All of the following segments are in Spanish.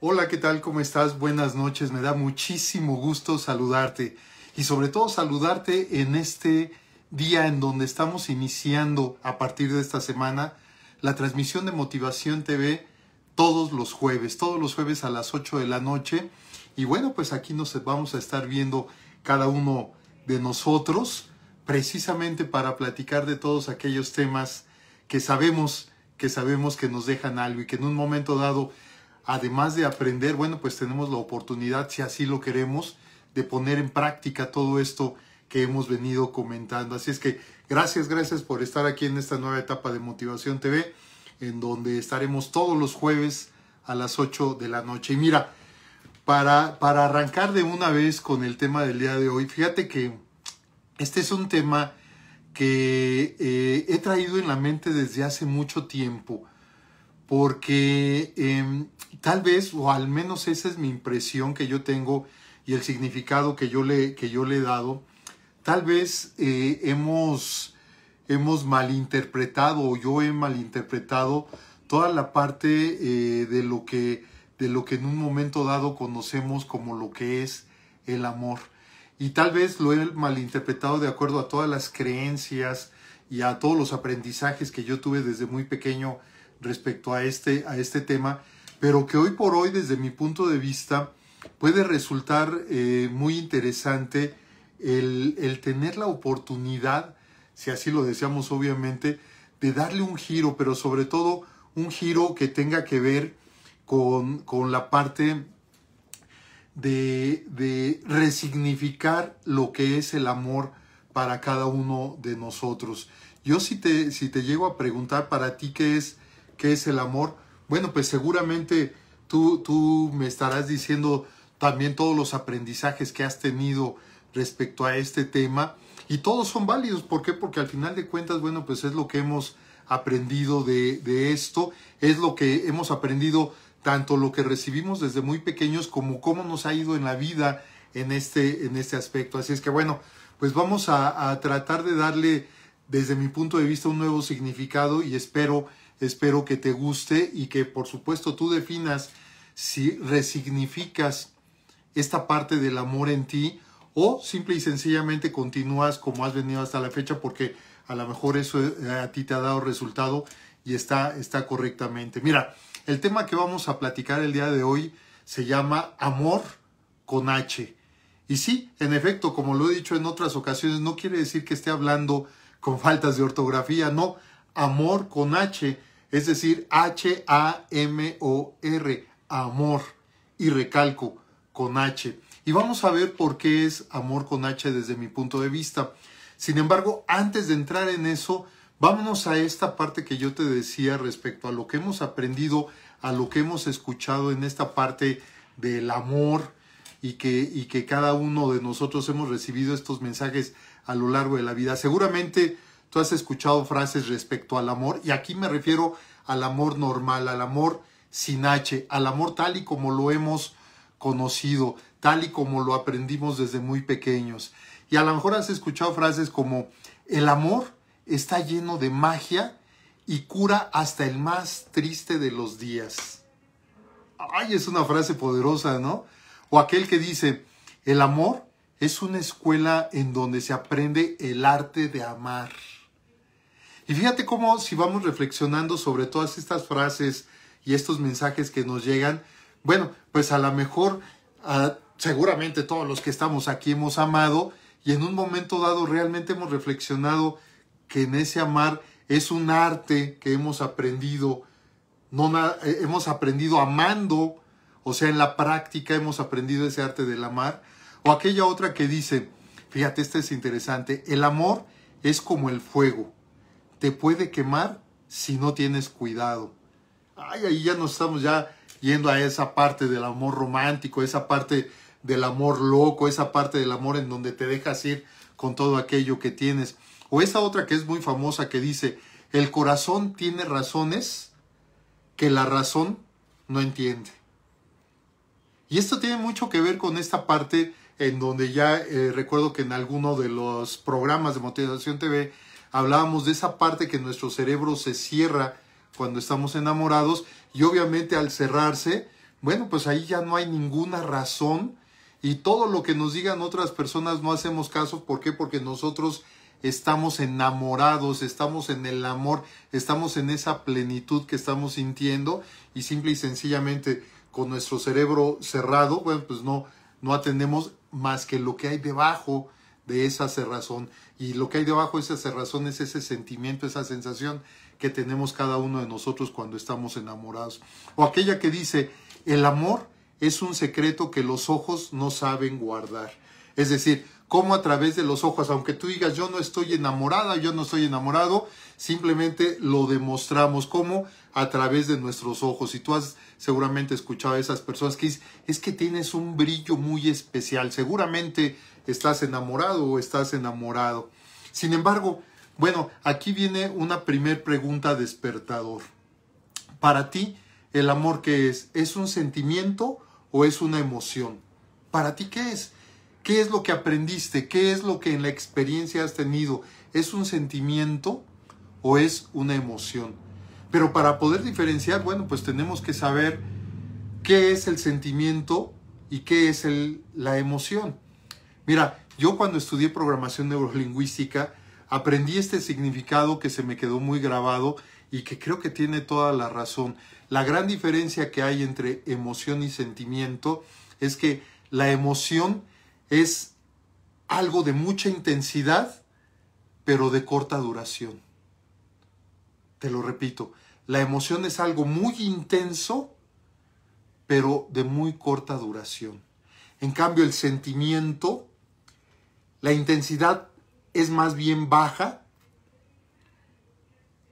Hola, ¿qué tal? ¿Cómo estás? Buenas noches. Me da muchísimo gusto saludarte y sobre todo saludarte en este día en donde estamos iniciando a partir de esta semana la transmisión de Motivación TV todos los jueves, todos los jueves a las 8 de la noche. Y bueno, pues aquí nos vamos a estar viendo cada uno de nosotros precisamente para platicar de todos aquellos temas que sabemos que sabemos que nos dejan algo y que en un momento dado además de aprender, bueno, pues tenemos la oportunidad, si así lo queremos, de poner en práctica todo esto que hemos venido comentando. Así es que gracias, gracias por estar aquí en esta nueva etapa de Motivación TV, en donde estaremos todos los jueves a las 8 de la noche. Y mira, para, para arrancar de una vez con el tema del día de hoy, fíjate que este es un tema que eh, he traído en la mente desde hace mucho tiempo porque em, tal vez, o al menos esa es mi impresión que yo tengo y el significado que yo le, que yo le he dado, tal vez eh, hemos, hemos malinterpretado o yo he malinterpretado toda la parte eh, de, lo que, de lo que en un momento dado conocemos como lo que es el amor. Y tal vez lo he malinterpretado de acuerdo a todas las creencias y a todos los aprendizajes que yo tuve desde muy pequeño respecto a este, a este tema, pero que hoy por hoy, desde mi punto de vista, puede resultar eh, muy interesante el, tener la oportunidad, si así lo deseamos obviamente, de darle un giro, pero sobre todo un giro que tenga que ver con, con la parte de, resignificar lo que es el amor para cada uno de nosotros. Yo si te, si te llego a preguntar para ti qué es qué es el amor, bueno, pues seguramente tú, tú me estarás diciendo también todos los aprendizajes que has tenido respecto a este tema y todos son válidos. ¿Por qué? Porque al final de cuentas, bueno, pues es lo que hemos aprendido de, esto, es lo que hemos aprendido tanto lo que recibimos desde muy pequeños como cómo nos ha ido en la vida en este, en este aspecto. Así es que bueno, pues vamos a, a tratar de darle desde mi punto de vista un nuevo significado y espero Espero que te guste y que por supuesto tú definas si resignificas esta parte del amor en ti o simple y sencillamente continúas como has venido hasta la fecha porque a lo mejor eso eh, a ti te ha dado resultado y está, está correctamente. Mira, el tema que vamos a platicar el día de hoy se llama amor con H. Y sí, en efecto, como lo he dicho en otras ocasiones, no quiere decir que esté hablando con faltas de ortografía, no, amor con H es decir, H-A-M-O-R, amor, y recalco, con H. Y vamos a ver por qué es amor con H desde mi punto de vista. Sin embargo, antes de entrar en eso, vámonos a esta parte que yo te decía respecto a lo que hemos aprendido, a lo que hemos escuchado en esta parte del amor y que, y que cada uno de nosotros hemos recibido estos mensajes a lo largo de la vida. Seguramente Tú has escuchado frases respecto al amor y aquí me refiero al amor normal, al amor sin H, al amor tal y como lo hemos conocido, tal y como lo aprendimos desde muy pequeños. Y a lo mejor has escuchado frases como el amor está lleno de magia y cura hasta el más triste de los días. Ay, es una frase poderosa, ¿no? O aquel que dice, el amor es una escuela en donde se aprende el arte de amar. Y fíjate cómo si vamos reflexionando sobre todas estas frases y estos mensajes que nos llegan, bueno, pues a lo mejor seguramente todos los que estamos aquí hemos amado y en un momento dado realmente hemos reflexionado que en ese amar es un arte que hemos aprendido, no eh, hemos aprendido amando, o sea, en la práctica hemos aprendido ese arte del amar, o aquella otra que dice, fíjate, esta es interesante, el amor es como el fuego, te puede quemar si no tienes cuidado. Ay, ahí ya nos estamos ya yendo a esa parte del amor romántico, esa parte del amor loco, esa parte del amor en donde te dejas ir con todo aquello que tienes. O esa otra que es muy famosa que dice, el corazón tiene razones que la razón no entiende. Y esto tiene mucho que ver con esta parte en donde ya eh, recuerdo que en alguno de los programas de Motivación TV hablábamos de esa parte que nuestro cerebro se cierra cuando estamos enamorados y obviamente al cerrarse, bueno, pues ahí ya no hay ninguna razón y todo lo que nos digan otras personas no hacemos caso. ¿Por qué? Porque nosotros estamos enamorados, estamos en el amor, estamos en esa plenitud que estamos sintiendo y simple y sencillamente con nuestro cerebro cerrado, bueno, pues no, no atendemos más que lo que hay debajo de esa cerrazón y lo que hay debajo de esa cerrazón es ese sentimiento, esa sensación que tenemos cada uno de nosotros cuando estamos enamorados. O aquella que dice, el amor es un secreto que los ojos no saben guardar. Es decir, cómo a través de los ojos, aunque tú digas yo no estoy enamorada, yo no estoy enamorado, simplemente lo demostramos ¿cómo? a través de nuestros ojos. Y tú has seguramente escuchado a esas personas que dicen, es que tienes un brillo muy especial. Seguramente estás enamorado o estás enamorado. Sin embargo, bueno, aquí viene una primer pregunta despertador. Para ti, el amor qué es? ¿Es un sentimiento o es una emoción? ¿Para ti qué es? ¿Qué es lo que aprendiste? ¿Qué es lo que en la experiencia has tenido? ¿Es un sentimiento o es una emoción? Pero para poder diferenciar, bueno, pues tenemos que saber qué es el sentimiento y qué es la emoción. Mira, yo cuando estudié programación neurolingüística, aprendí este significado que se me quedó muy grabado y que creo que tiene toda la razón. La gran diferencia que hay entre emoción y sentimiento es que la emoción es algo de mucha intensidad, pero de corta duración. Te lo repito, la emoción es algo muy intenso, pero de muy corta duración. En cambio, el sentimiento la intensidad es más bien baja,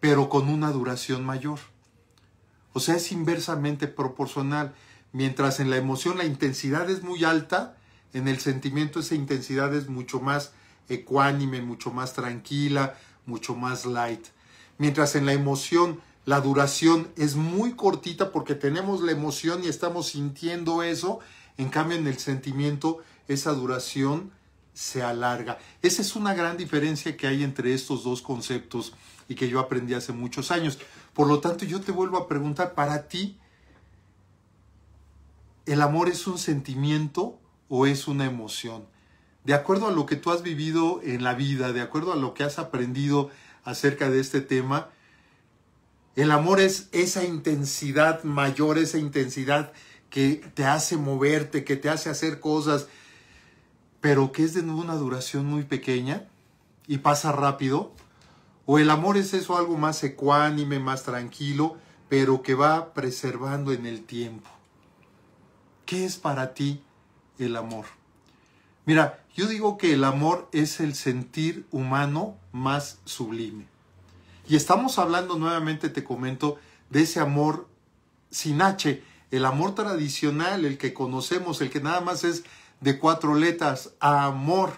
pero con una duración mayor. O sea, es inversamente proporcional. Mientras en la emoción la intensidad es muy alta, en el sentimiento esa intensidad es mucho más ecuánime, mucho más tranquila, mucho más light. Mientras en la emoción la duración es muy cortita porque tenemos la emoción y estamos sintiendo eso, en cambio en el sentimiento esa duración se alarga. Esa es una gran diferencia que hay entre estos dos conceptos y que yo aprendí hace muchos años. Por lo tanto, yo te vuelvo a preguntar, para ti, ¿el amor es un sentimiento o es una emoción? De acuerdo a lo que tú has vivido en la vida, de acuerdo a lo que has aprendido acerca de este tema, el amor es esa intensidad mayor, esa intensidad que te hace moverte, que te hace hacer cosas, pero que es de nuevo una duración muy pequeña y pasa rápido? ¿O el amor es eso algo más ecuánime, más tranquilo, pero que va preservando en el tiempo? ¿Qué es para ti el amor? Mira, yo digo que el amor es el sentir humano más sublime. Y estamos hablando nuevamente, te comento, de ese amor sin H, el amor tradicional, el que conocemos, el que nada más es de cuatro letras, amor.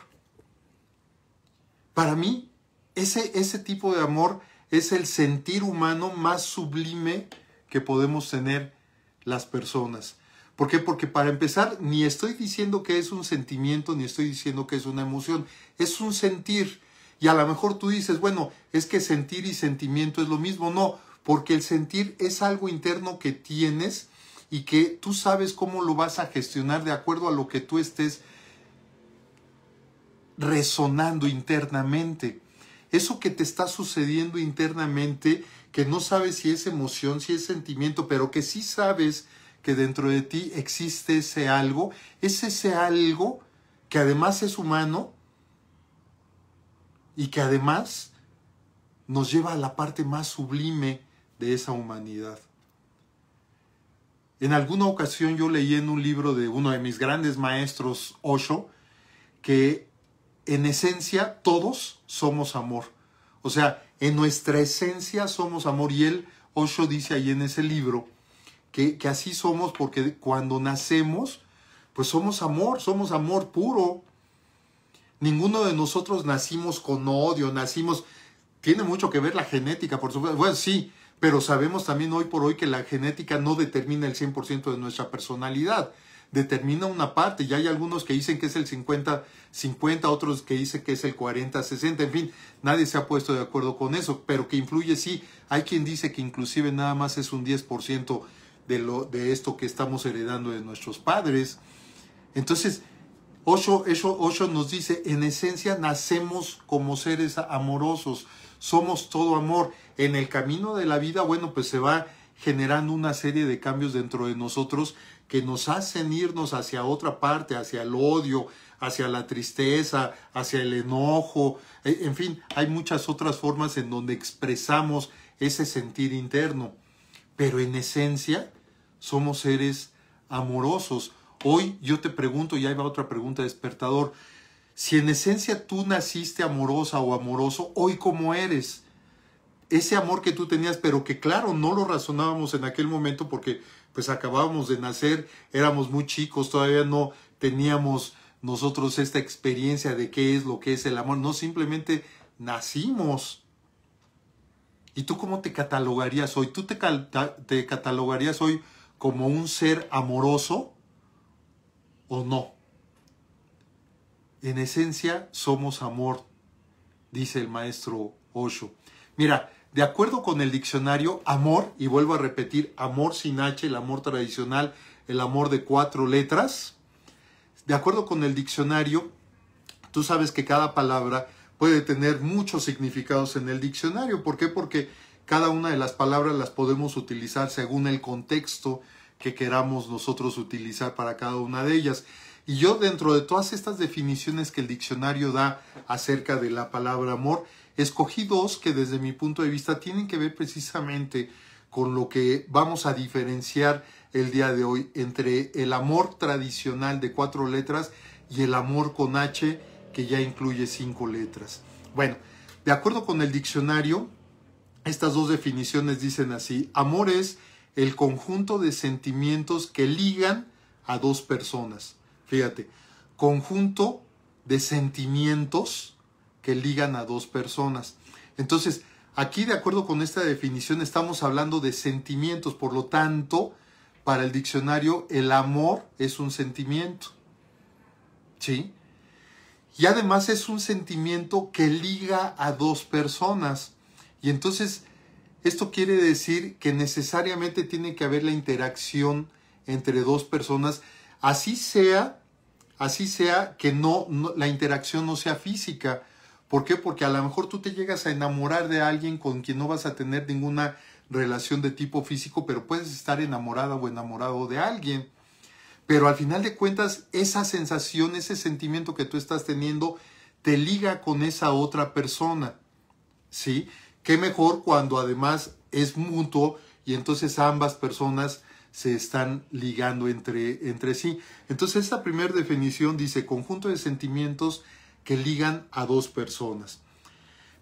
Para mí, ese, ese tipo de amor es el sentir humano más sublime que podemos tener las personas. ¿Por qué? Porque para empezar, ni estoy diciendo que es un sentimiento, ni estoy diciendo que es una emoción, es un sentir. Y a lo mejor tú dices, bueno, es que sentir y sentimiento es lo mismo. No, porque el sentir es algo interno que tienes y que tú sabes cómo lo vas a gestionar de acuerdo a lo que tú estés resonando internamente. Eso que te está sucediendo internamente, que no sabes si es emoción, si es sentimiento, pero que sí sabes que dentro de ti existe ese algo, es ese algo que además es humano y que además nos lleva a la parte más sublime de esa humanidad. En alguna ocasión yo leí en un libro de uno de mis grandes maestros, Osho, que en esencia todos somos amor. O sea, en nuestra esencia somos amor. Y él, Osho, dice ahí en ese libro que, que así somos porque cuando nacemos, pues somos amor, somos amor puro. Ninguno de nosotros nacimos con odio, nacimos... Tiene mucho que ver la genética, por supuesto. Bueno, sí, pero sabemos también hoy por hoy que la genética no determina el 100% de nuestra personalidad, determina una parte y hay algunos que dicen que es el 50-50, otros que dicen que es el 40-60, en fin, nadie se ha puesto de acuerdo con eso, pero que influye sí, hay quien dice que inclusive nada más es un 10% de, lo, de esto que estamos heredando de nuestros padres. Entonces, ocho nos dice, en esencia nacemos como seres amorosos, somos todo amor. En el camino de la vida, bueno, pues se va generando una serie de cambios dentro de nosotros que nos hacen irnos hacia otra parte, hacia el odio, hacia la tristeza, hacia el enojo, e, en fin, hay muchas otras formas en donde expresamos ese sentir interno, pero en esencia somos seres amorosos. Hoy yo te pregunto, y ahí va otra pregunta despertador, si en esencia tú naciste amorosa o amoroso, hoy como eres, ese amor que tú tenías, pero que claro, no lo razonábamos en aquel momento porque pues acabábamos de nacer, éramos muy chicos, todavía no teníamos nosotros esta experiencia de qué es lo que es el amor, no simplemente nacimos. ¿Y tú cómo te catalogarías hoy? ¿Tú te, te catalogarías hoy como un ser amoroso o no? en esencia somos amor, dice el maestro Osho. Mira, de acuerdo con el diccionario, amor, y vuelvo a repetir, amor sin H, el amor tradicional, el amor de cuatro letras, de acuerdo con el diccionario, tú sabes que cada palabra puede tener muchos significados en el diccionario. ¿Por qué? Porque cada una de las palabras las podemos utilizar según el contexto que queramos nosotros utilizar para cada una de ellas. Y yo dentro de todas estas definiciones que el diccionario da acerca de la palabra amor, escogí dos que desde mi punto de vista tienen que ver precisamente con lo que vamos a diferenciar el día de hoy entre el amor tradicional de cuatro letras y el amor con H que ya incluye cinco letras. Bueno, de acuerdo con el diccionario, estas dos definiciones dicen así, amor es el conjunto de sentimientos que ligan a dos personas. Fíjate, conjunto de sentimientos que ligan a dos personas. Entonces, aquí de acuerdo con esta definición estamos hablando de sentimientos, por lo tanto, para el diccionario el amor es un sentimiento. ¿Sí? Y además es un sentimiento que liga a dos personas. Y entonces, esto quiere decir que necesariamente tiene que haber la interacción entre dos personas Así sea, así sea que no, la interacción no sea física. ¿Por qué? Porque a lo mejor tú te llegas a enamorar de alguien con quien no vas a tener ninguna relación de tipo físico, pero puedes estar enamorada o enamorado de alguien. Pero al final de cuentas, esa sensación, ese sentimiento que tú estás teniendo, te liga con esa otra persona. ¿Sí? Qué mejor cuando además es mutuo y entonces ambas personas se están ligando entre, entre sí. Entonces esta primera definición dice conjunto de sentimientos que ligan a dos personas.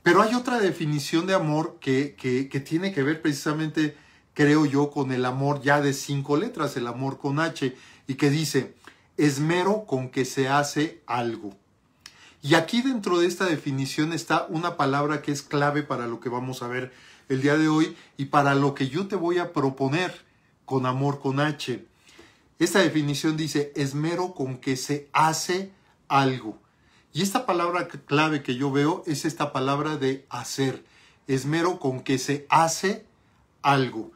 Pero hay otra definición de amor que, que tiene que ver precisamente, creo yo, con el amor ya de cinco letras, el amor con H, y que dice esmero con que se hace algo. Y aquí dentro de esta definición está una palabra que es clave para lo que vamos a ver el día de hoy y para lo que yo te voy a proponer con amor con H. Esta definición dice esmero con que se hace algo. Y esta palabra clave que yo veo es esta palabra de hacer. Esmero con que se hace algo.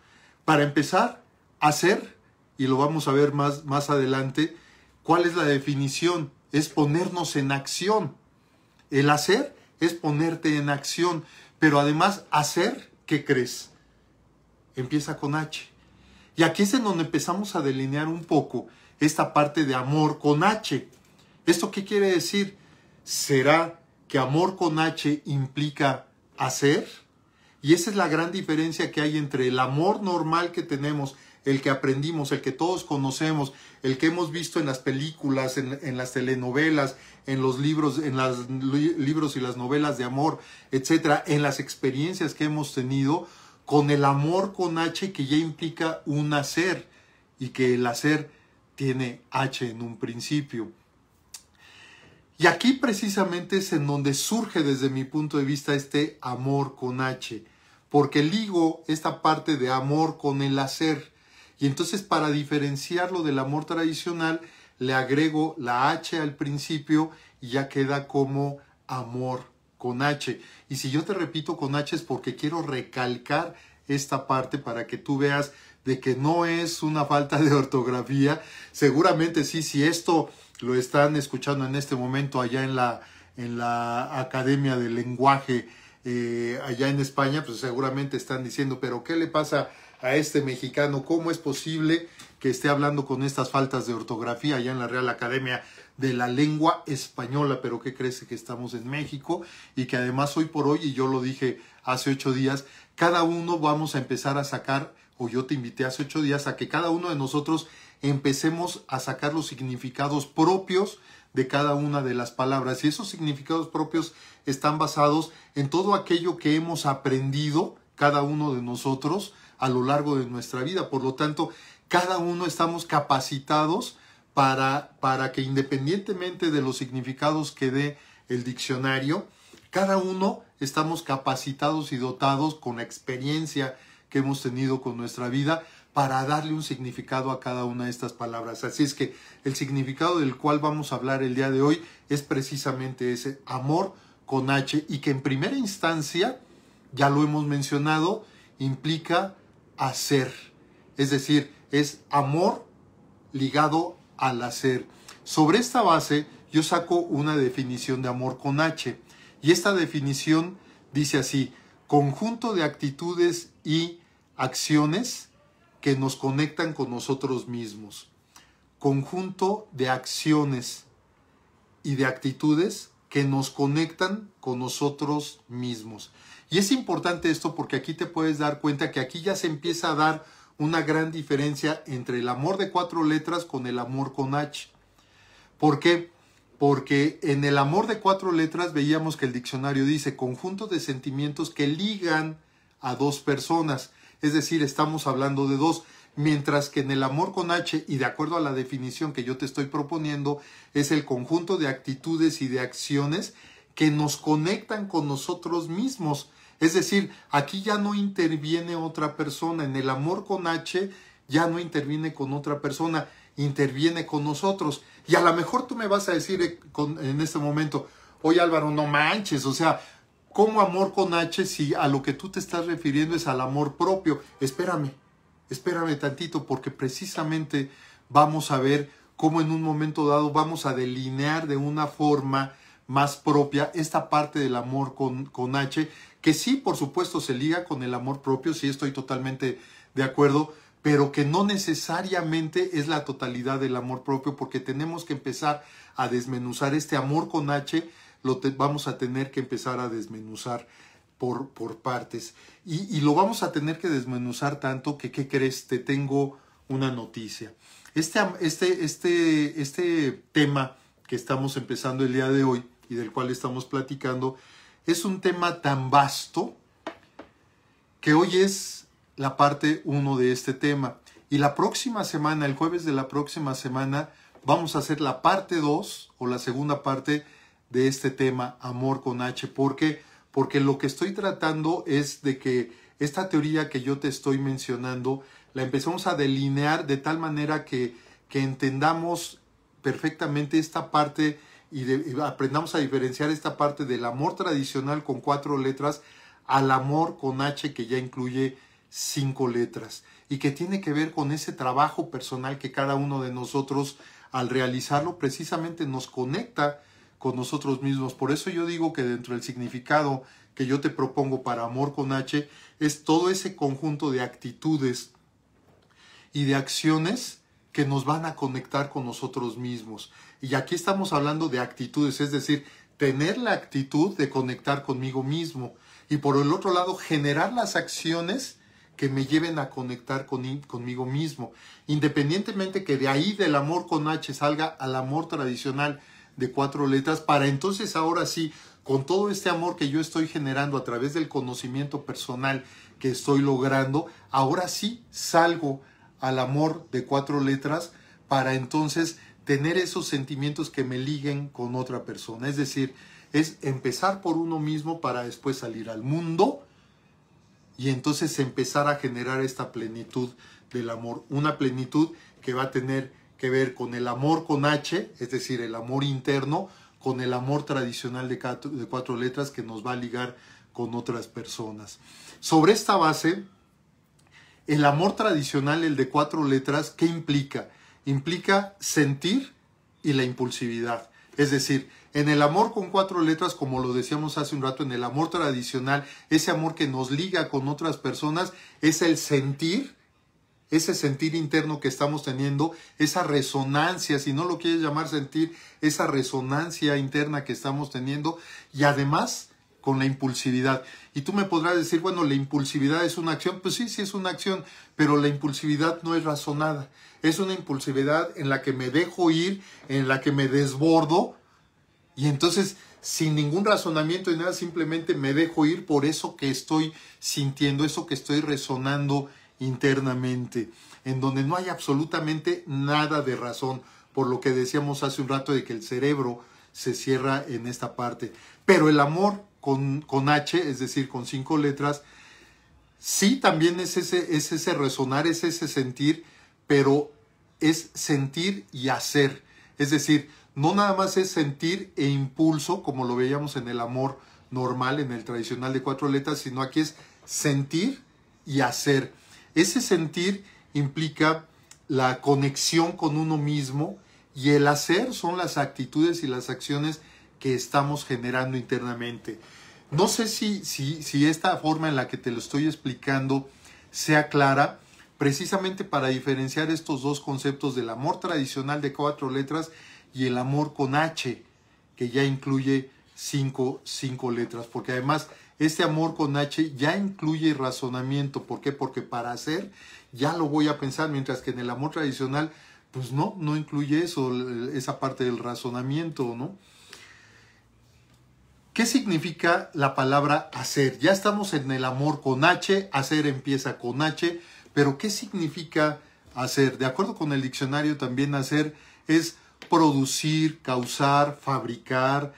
Para empezar, hacer, y lo vamos a ver más, más adelante, ¿cuál es la definición? Es ponernos en acción. El hacer es ponerte en acción. Pero además, hacer, ¿qué crees? Empieza con H. Y aquí es en donde empezamos a delinear un poco esta parte de amor con H. ¿Esto qué quiere decir? ¿Será que amor con H implica hacer? Y esa es la gran diferencia que hay entre el amor normal que tenemos, el que aprendimos, el que todos conocemos, el que hemos visto en las películas, en, las telenovelas, en los libros, en libros y las novelas de amor, etcétera, en las experiencias que hemos tenido, con el amor con H que ya implica un hacer y que el hacer tiene H en un principio. Y aquí precisamente es en donde surge desde mi punto de vista este amor con H, porque ligo esta parte de amor con el hacer. Y entonces para diferenciarlo del amor tradicional, le agrego la H al principio y ya queda como amor con H. Y si yo te repito con H es porque quiero recalcar esta parte para que tú veas de que no es una falta de ortografía. Seguramente sí, si esto lo están escuchando en este momento allá en la, en la Academia de Lenguaje eh, allá en España, pues seguramente están diciendo, pero ¿qué le pasa a este mexicano? ¿Cómo es posible que esté hablando con estas faltas de ortografía allá en la Real Academia de la lengua española, pero que crees que estamos en México? Y que además hoy por hoy, y yo lo dije hace ocho días, cada uno vamos a empezar a sacar, o yo te invité hace ocho días a que cada uno de nosotros empecemos a sacar los significados propios de cada una de las palabras. Y esos significados propios están basados en todo aquello que hemos aprendido cada uno de nosotros a lo largo de nuestra vida. Por lo tanto, cada uno estamos capacitados para, que independientemente de los significados que dé el diccionario, cada uno estamos capacitados y dotados con la experiencia que hemos tenido con nuestra vida para darle un significado a cada una de estas palabras. Así es que el significado del cual vamos a hablar el día de hoy es precisamente ese amor con H y que en primera instancia, ya lo hemos mencionado, implica hacer. Es decir, es amor ligado al hacer. Sobre esta base yo saco una definición de amor con H y esta definición dice así, conjunto de actitudes y acciones que nos conectan con nosotros mismos. Conjunto de acciones y de actitudes que nos conectan con nosotros mismos. Y es importante esto porque aquí te puedes dar cuenta que aquí ya se empieza a dar una gran diferencia entre el amor de cuatro letras con el amor con H. ¿Por qué? Porque en el amor de cuatro letras veíamos que el diccionario dice conjunto de sentimientos que ligan a dos personas. Es decir, estamos hablando de dos. Mientras que en el amor con H, y de acuerdo a la definición que yo te estoy proponiendo, es el conjunto de actitudes y de acciones que nos conectan con nosotros mismos es decir, aquí ya no interviene otra persona, en el amor con H ya no interviene con otra persona, interviene con nosotros. Y a lo mejor tú me vas a decir eh, en este momento, oye Álvaro, no manches, o sea, ¿cómo amor con H si a lo que tú te estás refiriendo es al amor propio? Espérame, espérame tantito, porque precisamente vamos a ver cómo en un momento dado vamos a delinear de una forma más propia, esta parte del amor con, con H, que sí, por supuesto, se liga con el amor propio, sí estoy totalmente de acuerdo, pero que no necesariamente es la totalidad del amor propio, porque tenemos que empezar a desmenuzar este amor con H, lo vamos a tener que empezar a desmenuzar por, por partes. Y, y, lo vamos a tener que desmenuzar tanto que, ¿qué crees? Te tengo una noticia. Este, este, este, este tema que estamos empezando el día de hoy, y del cual estamos platicando, es un tema tan vasto que hoy es la parte 1 de este tema. Y la próxima semana, el jueves de la próxima semana, vamos a hacer la parte 2 o la segunda parte de este tema, amor con H. ¿Por qué? Porque lo que estoy tratando es de que esta teoría que yo te estoy mencionando, la empezamos a delinear de tal manera que, que entendamos perfectamente esta parte y, aprendamos a diferenciar esta parte del amor tradicional con cuatro letras al amor con H que ya incluye cinco letras y que tiene que ver con ese trabajo personal que cada uno de nosotros al realizarlo precisamente nos conecta con nosotros mismos. Por eso yo digo que dentro del significado que yo te propongo para amor con H es todo ese conjunto de actitudes y de acciones que nos van a conectar con nosotros mismos. Y aquí estamos hablando de actitudes, es decir, tener la actitud de conectar conmigo mismo. Y por el otro lado, generar las acciones que me lleven a conectar con, conmigo mismo. Independientemente que de ahí del amor con H salga al amor tradicional de cuatro letras, para entonces ahora sí, con todo este amor que yo estoy generando a través del conocimiento personal que estoy logrando, ahora sí salgo al amor de cuatro letras para entonces tener esos sentimientos que me liguen con otra persona. Es decir, es empezar por uno mismo para después salir al mundo y entonces empezar a generar esta plenitud del amor. Una plenitud que va a tener que ver con el amor con H, es decir, el amor interno, con el amor tradicional de cuatro, letras que nos va a ligar con otras personas. Sobre esta base, el amor tradicional, el de cuatro letras, ¿qué implica? implica sentir y la impulsividad. Es decir, en el amor con cuatro letras, como lo decíamos hace un rato, en el amor tradicional, ese amor que nos liga con otras personas, es el sentir, ese sentir interno que estamos teniendo, esa resonancia, si no lo quieres llamar sentir, esa resonancia interna que estamos teniendo, y además con la impulsividad. Y tú me podrás decir, bueno, la impulsividad es una acción. Pues sí, sí es una acción, pero la impulsividad no es razonada. Es una impulsividad en la que me dejo ir, en la que me desbordo. Y entonces, sin ningún razonamiento y nada, simplemente me dejo ir por eso que estoy sintiendo, eso que estoy resonando internamente, en donde no hay absolutamente nada de razón, por lo que decíamos hace un rato de que el cerebro se cierra en esta parte. Pero el amor con, H, es decir, con cinco letras, sí también es ese, es ese resonar, es ese sentir, pero es sentir y hacer. Es decir, no nada más es sentir e impulso, como lo veíamos en el amor normal, en el tradicional de cuatro letras, sino aquí es sentir y hacer. Ese sentir implica la conexión con uno mismo y el hacer son las actitudes y las acciones que estamos generando internamente. No sé si, si, esta forma en la que te lo estoy explicando sea clara, precisamente para diferenciar estos dos conceptos del amor tradicional de cuatro letras y el amor con H, que ya incluye cinco, cinco letras, porque además este amor con H ya incluye razonamiento. ¿Por qué? Porque para hacer ya lo voy a pensar, mientras que en el amor tradicional, pues no, no incluye eso, esa parte del razonamiento, ¿no? ¿Qué significa la palabra hacer? Ya estamos en el amor con H, hacer empieza con H, pero ¿qué significa hacer? De acuerdo con el diccionario, también hacer es producir, causar, fabricar,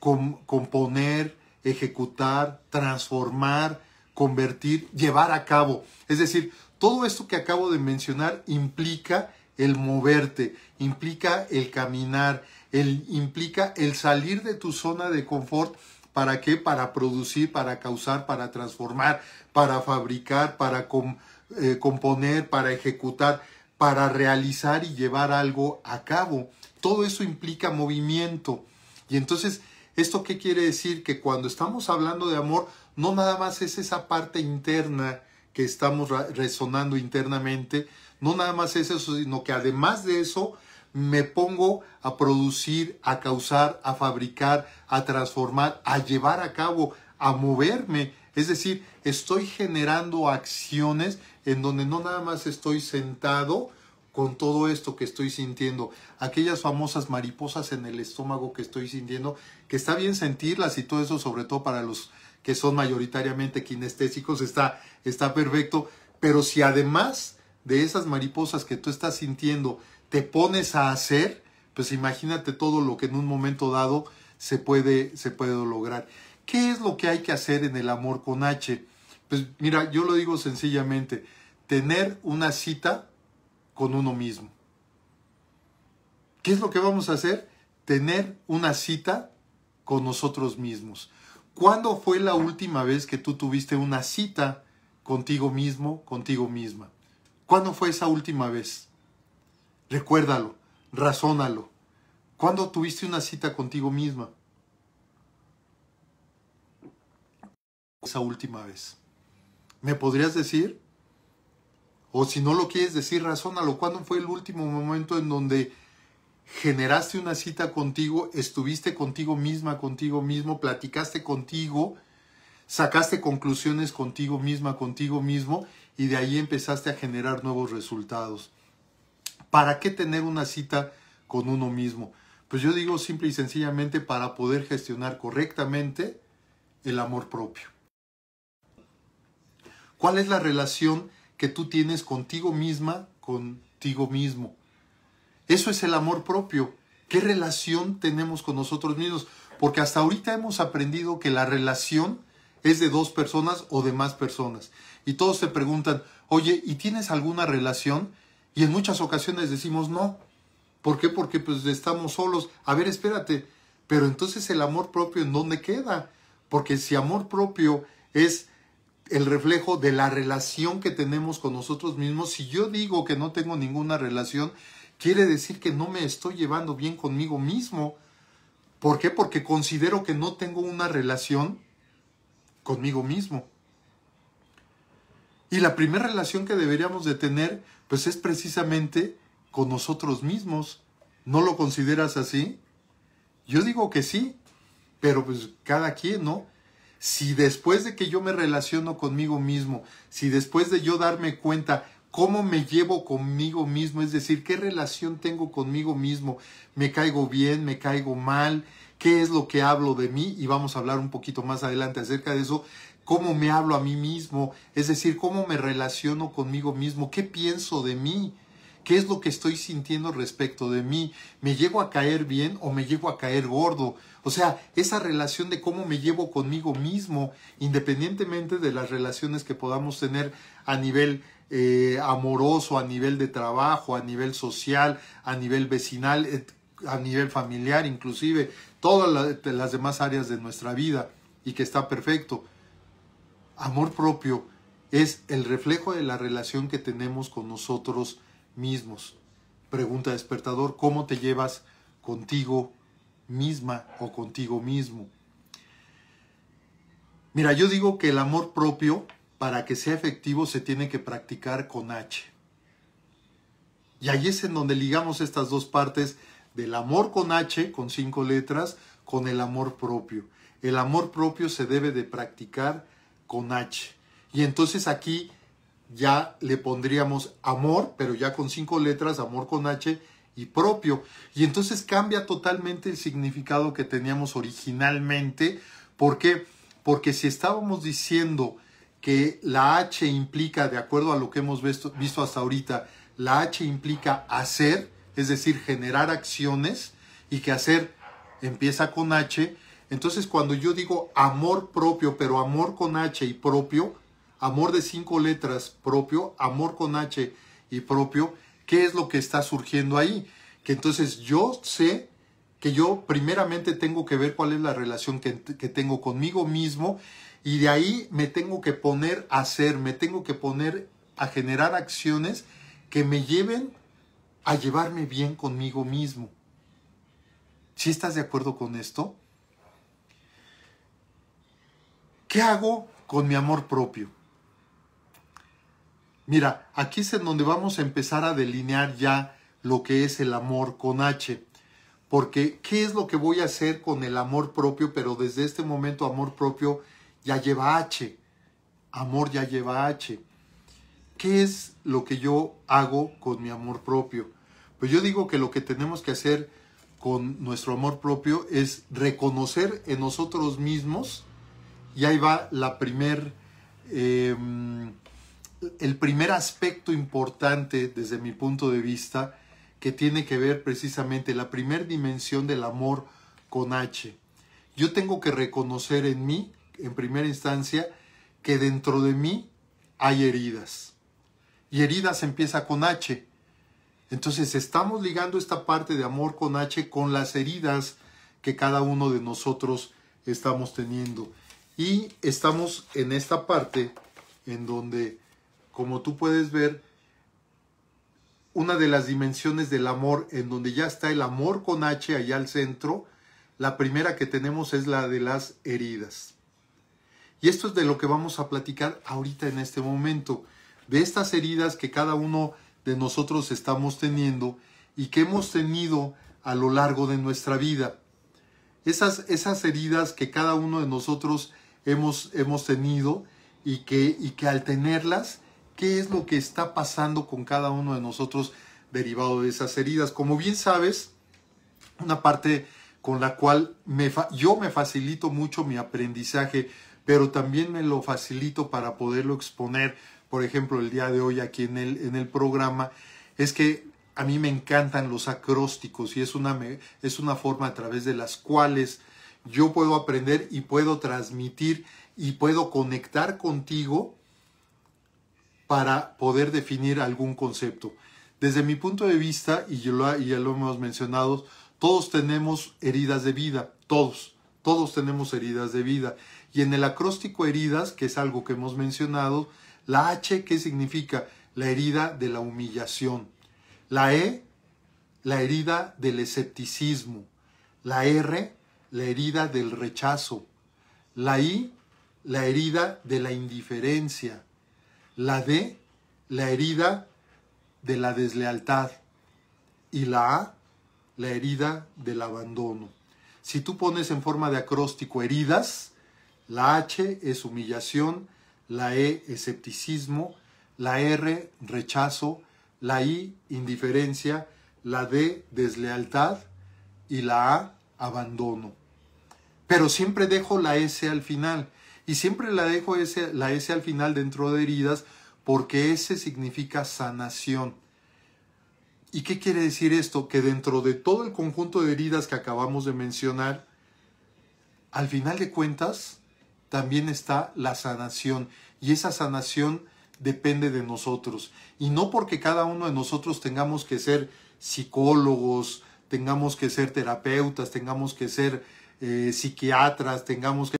componer, ejecutar, transformar, convertir, llevar a cabo. Es decir, todo esto que acabo de mencionar implica el moverte, implica el caminar, implica el salir de tu zona de confort. ¿Para qué? Para producir, para causar, para transformar, para fabricar, para eh, componer, para ejecutar, para realizar y llevar algo a cabo. Todo eso implica movimiento. Y entonces, ¿esto qué quiere decir? Que cuando estamos hablando de amor, no nada más es esa parte interna que estamos resonando internamente, no nada más es eso, sino que además de eso, me pongo a producir, a causar, a fabricar, a transformar, a llevar a cabo, a moverme. Es decir, estoy generando acciones en donde no nada más estoy sentado con todo esto que estoy sintiendo, aquellas famosas mariposas en el estómago que estoy sintiendo, que está bien sentirlas y todo eso, sobre todo para los que son mayoritariamente kinestésicos, está, está perfecto, pero si además de esas mariposas que tú estás sintiendo, te pones a hacer, pues imagínate todo lo que en un momento dado se puede, se puede lograr. ¿Qué es lo que hay que hacer en el amor con H? Pues mira, yo lo digo sencillamente, tener una cita con uno mismo. ¿Qué es lo que vamos a hacer? Tener una cita con nosotros mismos. ¿Cuándo fue la última vez que tú tuviste una cita contigo mismo, contigo misma? ¿Cuándo fue esa última vez? Recuérdalo, razónalo. ¿Cuándo tuviste una cita contigo misma? Esa última vez. ¿Me podrías decir? O si no lo quieres decir, razónalo. ¿Cuándo fue el último momento en donde generaste una cita contigo, estuviste contigo misma, contigo mismo, platicaste contigo, sacaste conclusiones contigo misma, contigo mismo, y de ahí empezaste a generar nuevos resultados? ¿Para qué tener una cita con uno mismo? Pues yo digo simple y sencillamente para poder gestionar correctamente el amor propio. ¿Cuál es la relación que tú tienes contigo misma, contigo mismo? Eso es el amor propio. ¿Qué relación tenemos con nosotros mismos? Porque hasta ahorita hemos aprendido que la relación es de dos personas o de más personas. Y todos se preguntan, oye, ¿y tienes alguna relación? Y en muchas ocasiones decimos no. ¿Por qué? Porque pues estamos solos. A ver, espérate. Pero entonces el amor propio en dónde queda? Porque si amor propio es el reflejo de la relación que tenemos con nosotros mismos, si yo digo que no tengo ninguna relación, quiere decir que no me estoy llevando bien conmigo mismo. ¿Por qué? Porque considero que no tengo una relación conmigo mismo. Y la primera relación que deberíamos de tener pues es precisamente con nosotros mismos. ¿No lo consideras así? Yo digo que sí, pero pues cada quien, ¿no? Si después de que yo me relaciono conmigo mismo, si después de yo darme cuenta cómo me llevo conmigo mismo, es decir, qué relación tengo conmigo mismo, me caigo bien, me caigo mal, qué es lo que hablo de mí, y vamos a hablar un poquito más adelante acerca de eso, cómo me hablo a mí mismo, es decir, cómo me relaciono conmigo mismo, qué pienso de mí, qué es lo que estoy sintiendo respecto de mí, me llego a caer bien o me llego a caer gordo, o sea, esa relación de cómo me llevo conmigo mismo, independientemente de las relaciones que podamos tener a nivel eh, amoroso, a nivel de trabajo, a nivel social, a nivel vecinal, eh, a nivel familiar, inclusive todas las demás áreas de nuestra vida y que está perfecto amor propio es el reflejo de la relación que tenemos con nosotros mismos. Pregunta despertador, ¿cómo te llevas contigo misma o contigo mismo? Mira, yo digo que el amor propio, para que sea efectivo, se tiene que practicar con H. Y ahí es en donde ligamos estas dos partes del amor con H, con cinco letras, con el amor propio. El amor propio se debe de practicar con H. Y entonces aquí ya le pondríamos amor, pero ya con cinco letras, amor con H y propio. Y entonces cambia totalmente el significado que teníamos originalmente. ¿Por qué? Porque si estábamos diciendo que la H implica, de acuerdo a lo que hemos visto, visto hasta ahorita, la H implica hacer, es decir, generar acciones, y que hacer empieza con H, entonces cuando yo digo amor propio, pero amor con H y propio, amor de cinco letras propio, amor con H y propio, ¿qué es lo que está surgiendo ahí? Que entonces yo sé que yo primeramente tengo que ver cuál es la relación que, tengo conmigo mismo y de ahí me tengo que poner a hacer, me tengo que poner a generar acciones que me lleven a llevarme bien conmigo mismo. Si estás de acuerdo con esto? ¿Qué hago con mi amor propio? Mira, aquí es en donde vamos a empezar a delinear ya lo que es el amor con H. Porque, ¿qué es lo que voy a hacer con el amor propio? Pero desde este momento, amor propio ya lleva H. Amor ya lleva H. ¿Qué es lo que yo hago con mi amor propio? Pues yo digo que lo que tenemos que hacer con nuestro amor propio es reconocer en nosotros mismos y ahí va la primer, em, el primer aspecto importante desde mi punto de vista que tiene que ver precisamente la primera dimensión del amor con H. Yo tengo que reconocer en mí, en primera instancia, que dentro de mí hay heridas. Y heridas empieza con H. Entonces estamos ligando esta parte de amor con H con las heridas que cada uno de nosotros estamos teniendo. Y estamos en esta parte en donde, como tú puedes ver, una de las dimensiones del amor, en donde ya está el amor con H allá al centro, la primera que tenemos es la de las heridas. Y esto es de lo que vamos a platicar ahorita en este momento, de estas heridas que cada uno de nosotros estamos teniendo y que hemos tenido a lo largo de nuestra vida. Esas, esas heridas que cada uno de nosotros hemos, tenido y que, y que al tenerlas, ¿qué es lo que está pasando con cada uno de nosotros derivado de esas heridas? Como bien sabes, una parte con la cual me yo me facilito mucho mi aprendizaje, pero también me lo facilito para poderlo exponer, por ejemplo, el día de hoy aquí en el, en el programa, es que a mí me encantan los acrósticos y es una, es una forma a través de las cuales yo puedo aprender y puedo transmitir y puedo conectar contigo para poder definir algún concepto. Desde mi punto de vista, y, ya lo hemos mencionado, todos tenemos heridas de vida, todos, todos tenemos heridas de vida. Y en el acróstico heridas, que es algo que hemos mencionado, la H, ¿qué significa? La herida de la humillación. La E, la herida del escepticismo. La R, la herida del rechazo, la I, la herida de la indiferencia, la D, la herida de la deslealtad y la A, la herida del abandono. Si tú pones en forma de acróstico heridas, la H es humillación, la E escepticismo, la R rechazo, la I indiferencia, la D deslealtad y la A abandono. Pero siempre dejo la S al final. Y siempre la dejo la S al final dentro de heridas porque S significa sanación. ¿Y qué quiere decir esto? Que dentro de todo el conjunto de heridas que acabamos de mencionar, al final de cuentas, también está la sanación. Y esa sanación depende de nosotros. Y no porque cada uno de nosotros tengamos que ser psicólogos, tengamos que ser terapeutas, tengamos que ser eh, psiquiatras, tengamos que...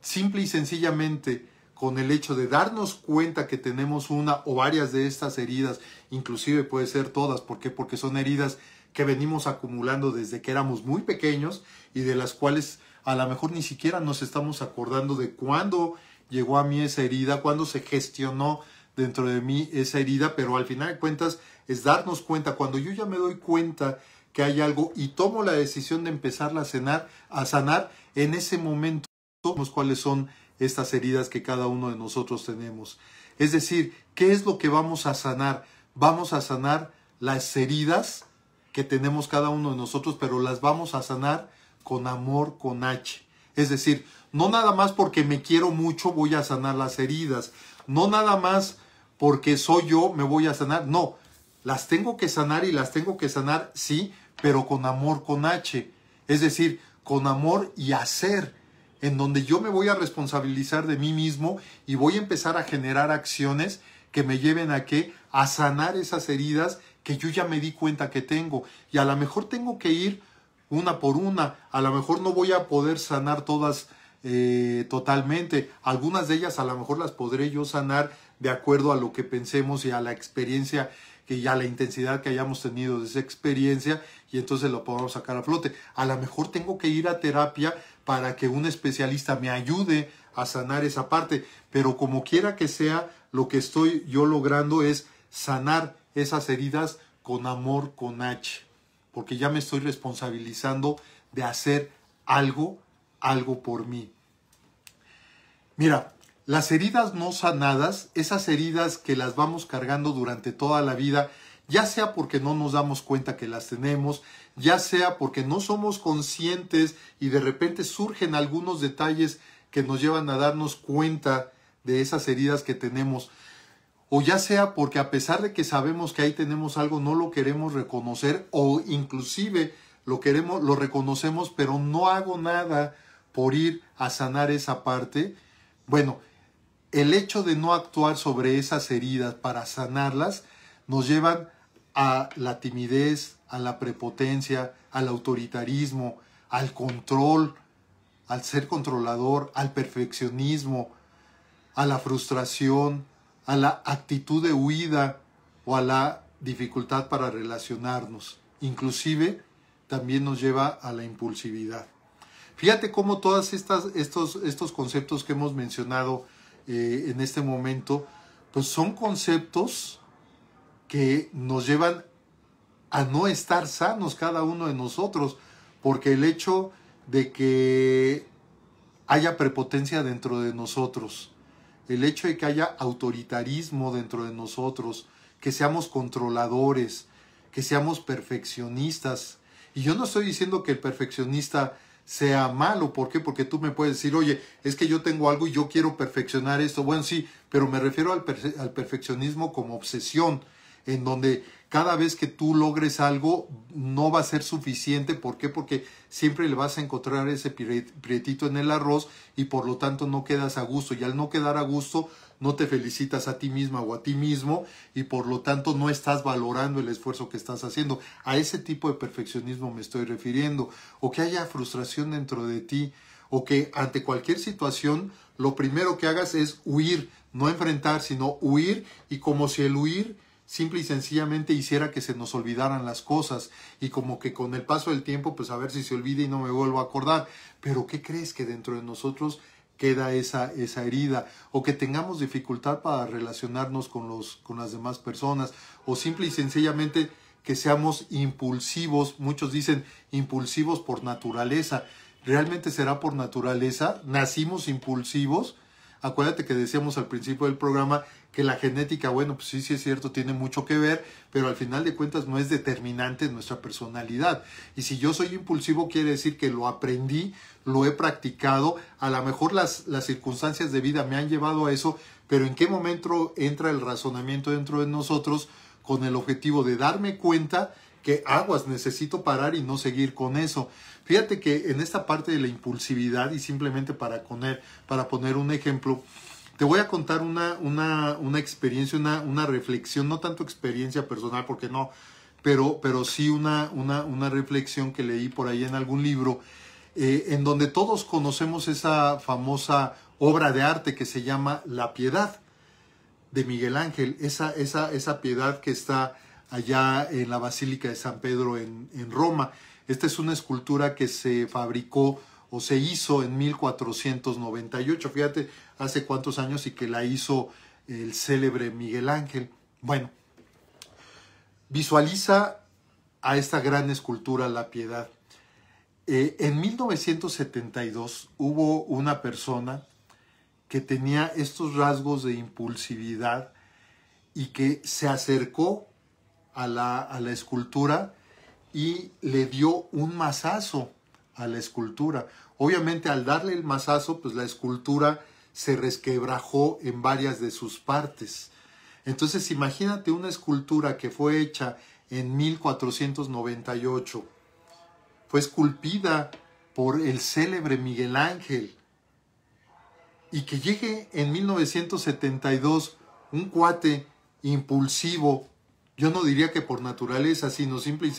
Simple y sencillamente, con el hecho de darnos cuenta que tenemos una o varias de estas heridas, inclusive puede ser todas, ¿por qué? Porque son heridas que venimos acumulando desde que éramos muy pequeños y de las cuales a lo mejor ni siquiera nos estamos acordando de cuándo llegó a mí esa herida, cuándo se gestionó dentro de mí esa herida, pero al final de cuentas es darnos cuenta, cuando yo ya me doy cuenta que hay algo y tomo la decisión de empezarla a, cenar, a sanar, en ese momento cuáles son estas heridas que cada uno de nosotros tenemos. Es decir, ¿qué es lo que vamos a sanar? Vamos a sanar las heridas que tenemos cada uno de nosotros, pero las vamos a sanar con amor, con H. Es decir, no nada más porque me quiero mucho voy a sanar las heridas, no nada más porque soy yo me voy a sanar, no, las tengo que sanar y las tengo que sanar, sí, pero con amor, con H. Es decir, con amor y hacer, en donde yo me voy a responsabilizar de mí mismo y voy a empezar a generar acciones que me lleven a qué? A sanar esas heridas que yo ya me di cuenta que tengo. Y a lo mejor tengo que ir una por una, a lo mejor no voy a poder sanar todas eh, totalmente. Algunas de ellas a lo mejor las podré yo sanar de acuerdo a lo que pensemos y a la experiencia que ya la intensidad que hayamos tenido de esa experiencia y entonces lo podamos sacar a flote. A lo mejor tengo que ir a terapia para que un especialista me ayude a sanar esa parte, pero como quiera que sea, lo que estoy yo logrando es sanar esas heridas con amor, con H, porque ya me estoy responsabilizando de hacer algo, algo por mí. Mira, las heridas no sanadas, esas heridas que las vamos cargando durante toda la vida, ya sea porque no nos damos cuenta que las tenemos, ya sea porque no somos conscientes y de repente surgen algunos detalles que nos llevan a darnos cuenta de esas heridas que tenemos, o ya sea porque a pesar de que sabemos que ahí tenemos algo, no lo queremos reconocer, o inclusive lo queremos, lo reconocemos, pero no hago nada por ir a sanar esa parte. Bueno, el hecho de no actuar sobre esas heridas para sanarlas nos llevan a la timidez, a la prepotencia, al autoritarismo, al control, al ser controlador, al perfeccionismo, a la frustración, a la actitud de huida o a la dificultad para relacionarnos. Inclusive también nos lleva a la impulsividad. Fíjate cómo todos estos, estos conceptos que hemos mencionado eh, en este momento, pues son conceptos que nos llevan a no estar sanos cada uno de nosotros, porque el hecho de que haya prepotencia dentro de nosotros, el hecho de que haya autoritarismo dentro de nosotros, que seamos controladores, que seamos perfeccionistas. Y yo no estoy diciendo que el perfeccionista sea malo. ¿Por qué? Porque tú me puedes decir, oye, es que yo tengo algo y yo quiero perfeccionar esto. Bueno, sí, pero me refiero al, al perfeccionismo como obsesión en donde cada vez que tú logres algo no va a ser suficiente. ¿Por qué? Porque siempre le vas a encontrar ese prietito en el arroz y por lo tanto no quedas a gusto. Y al no quedar a gusto, no te felicitas a ti misma o a ti mismo y por lo tanto no estás valorando el esfuerzo que estás haciendo. A ese tipo de perfeccionismo me estoy refiriendo. O que haya frustración dentro de ti o que ante cualquier situación lo primero que hagas es huir, no enfrentar, sino huir y como si el huir simple y sencillamente hiciera que se nos olvidaran las cosas y como que con el paso del tiempo, pues a ver si se olvida y no me vuelvo a acordar. Pero ¿qué crees que dentro de nosotros queda esa, esa herida o que tengamos dificultad para relacionarnos con, los, con las demás personas o simple y sencillamente que seamos impulsivos, muchos dicen impulsivos por naturaleza. ¿Realmente será por naturaleza? ¿Nacimos impulsivos? Acuérdate que decíamos al principio del programa que la genética, bueno, pues sí, sí es cierto, tiene mucho que ver, pero al final de cuentas no es determinante en nuestra personalidad. Y si yo soy impulsivo, quiere decir que lo aprendí, lo he practicado, a lo mejor las, las circunstancias de vida me han llevado a eso, pero en qué momento entra el razonamiento dentro de nosotros con el objetivo de darme cuenta que aguas, necesito parar y no seguir con eso. Fíjate que en esta parte de la impulsividad, y simplemente para poner, para poner un ejemplo, te voy a contar una, una, experiencia, una, reflexión, no tanto experiencia personal, porque no, pero, pero sí una, una, reflexión que leí por ahí en algún libro, eh, en donde todos conocemos esa famosa obra de arte que se llama La Piedad de Miguel Ángel, esa, esa, esa piedad que está allá en la Basílica de San Pedro en, en Roma. Esta es una escultura que se fabricó o se hizo en 1498, fíjate hace cuántos años y que la hizo el célebre Miguel Ángel. Bueno, visualiza a esta gran escultura La Piedad. Eh, en 1972 hubo una persona que tenía estos rasgos de impulsividad y que se acercó a la, a la escultura y le dio un mazazo a la escultura. Obviamente al darle el mazazo, pues la escultura se resquebrajó en varias de sus partes. Entonces imagínate una escultura que fue hecha en 1498. Fue esculpida por el célebre Miguel Ángel y que llegue en 1972 un cuate impulsivo yo no diría que por naturaleza, sino simple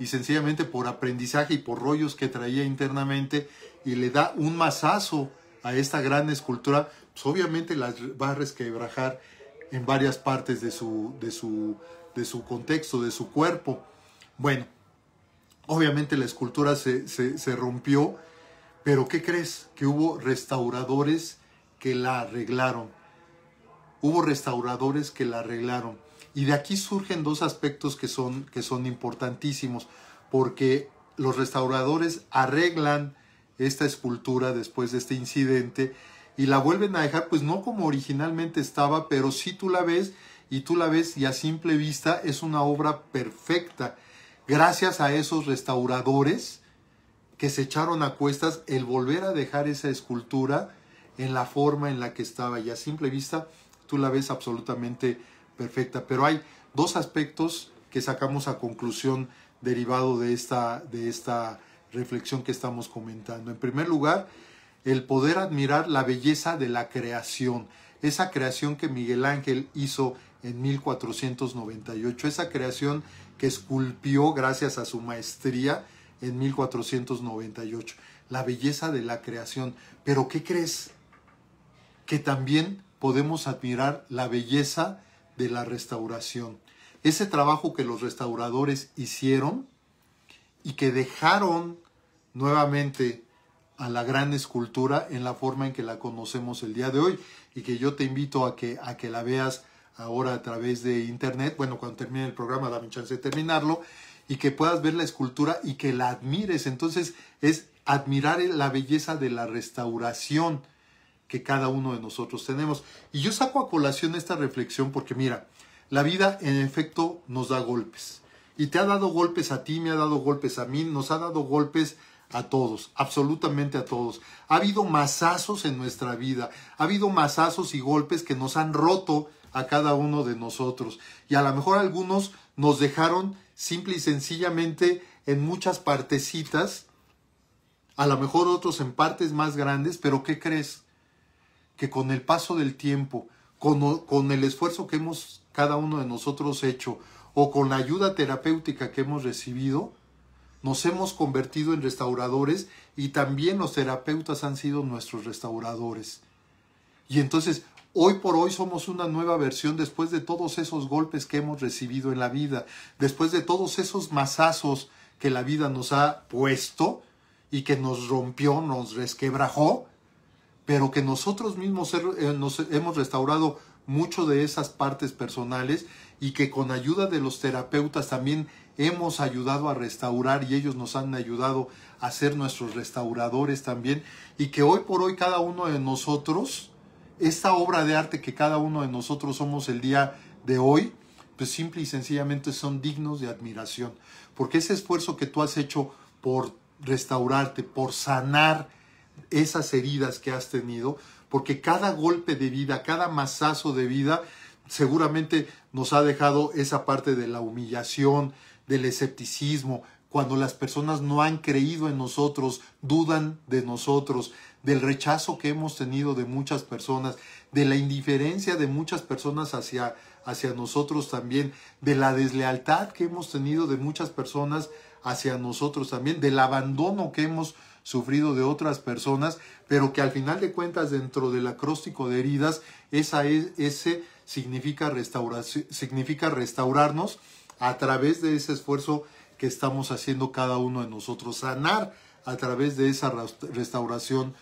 y, sencillamente por aprendizaje y por rollos que traía internamente y le da un mazazo a esta gran escultura, pues obviamente las va a resquebrajar en varias partes de su, de su, de su contexto, de su cuerpo. Bueno, obviamente la escultura se rompió, pero ¿qué crees? Que hubo restauradores que la arreglaron. Hubo restauradores que la arreglaron. Y de aquí surgen dos aspectos que son, que son importantísimos, porque los restauradores arreglan esta escultura después de este incidente y la vuelven a dejar pues no como originalmente estaba, pero sí tú la ves y tú la ves y a simple vista es una obra perfecta. Gracias a esos restauradores que se echaron a cuestas el volver a dejar esa escultura en la forma en la que estaba y a simple vista tú la ves absolutamente perfecta. Pero hay dos aspectos que sacamos a conclusión derivado de esta, de esta reflexión que estamos comentando. En primer lugar, el poder admirar la belleza de la creación, esa creación que Miguel Ángel hizo en 1498, esa creación que esculpió gracias a su maestría en 1498, la belleza de la creación. Pero ¿qué crees? Que también podemos admirar la belleza de la restauración. Ese trabajo que los restauradores hicieron y que dejaron nuevamente a la gran escultura en la forma en que la conocemos el día de hoy y que yo te invito a que, a que la veas ahora a través de internet, bueno, cuando termine el programa dame chance de terminarlo, y que puedas ver la escultura y que la admires. Entonces es admirar la belleza de la restauración que cada uno de nosotros tenemos. Y yo saco a colación esta reflexión porque mira, la vida en efecto nos da golpes. Y te ha dado golpes a ti, me ha dado golpes a mí, nos ha dado golpes a todos, absolutamente a todos. Ha habido masazos en nuestra vida, ha habido masazos y golpes que nos han roto a cada uno de nosotros. Y a lo mejor algunos nos dejaron simple y sencillamente en muchas partecitas, a lo mejor otros en partes más grandes, pero ¿qué crees? que con el paso del tiempo, con, el esfuerzo que hemos cada uno de nosotros hecho o con la ayuda terapéutica que hemos recibido, nos hemos convertido en restauradores y también los terapeutas han sido nuestros restauradores. Y entonces, hoy por hoy somos una nueva versión después de todos esos golpes que hemos recibido en la vida, después de todos esos mazazos que la vida nos ha puesto y que nos rompió, nos resquebrajó, pero que nosotros mismos eh, nos hemos restaurado mucho de esas partes personales y que con ayuda de los terapeutas también hemos ayudado a restaurar y ellos nos han ayudado a ser nuestros restauradores también y que hoy por hoy cada uno de nosotros, esta obra de arte que cada uno de nosotros somos el día de hoy, pues simple y sencillamente son dignos de admiración, porque ese esfuerzo que tú has hecho por restaurarte, por sanar, esas heridas que has tenido, porque cada golpe de vida, cada mazazo de vida, seguramente nos ha dejado esa parte de la humillación, del escepticismo, cuando las personas no han creído en nosotros, dudan de nosotros, del rechazo que hemos tenido de muchas personas, de la indiferencia de muchas personas hacia, hacia nosotros también, de la deslealtad que hemos tenido de muchas personas hacia nosotros también, del abandono que hemos sufrido de otras personas, pero que al final de cuentas dentro del acróstico de heridas, esa ese significa, significa restaurarnos a través de ese esfuerzo que estamos haciendo cada uno de nosotros, sanar a través de esa restauración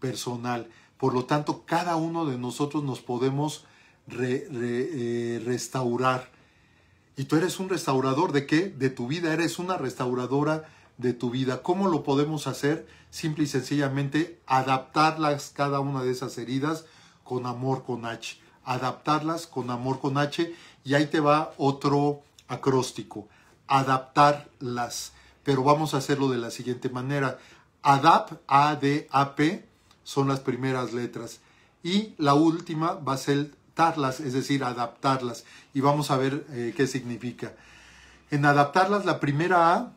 personal. Por lo tanto, cada uno de nosotros nos podemos eh, restaurar. Y tú eres un restaurador de qué? De tu vida, eres una restauradora de tu vida. ¿Cómo lo podemos hacer? Simple y sencillamente adaptarlas cada una de esas heridas con amor con H. Adaptarlas con amor con H. Y ahí te va otro acróstico. Adaptarlas. Pero vamos a hacerlo de la siguiente manera. ADAP, A, D, A, P son las primeras letras. Y la última va a ser tarlas, es decir, adaptarlas. Y vamos a ver eh, qué significa. En adaptarlas, la primera A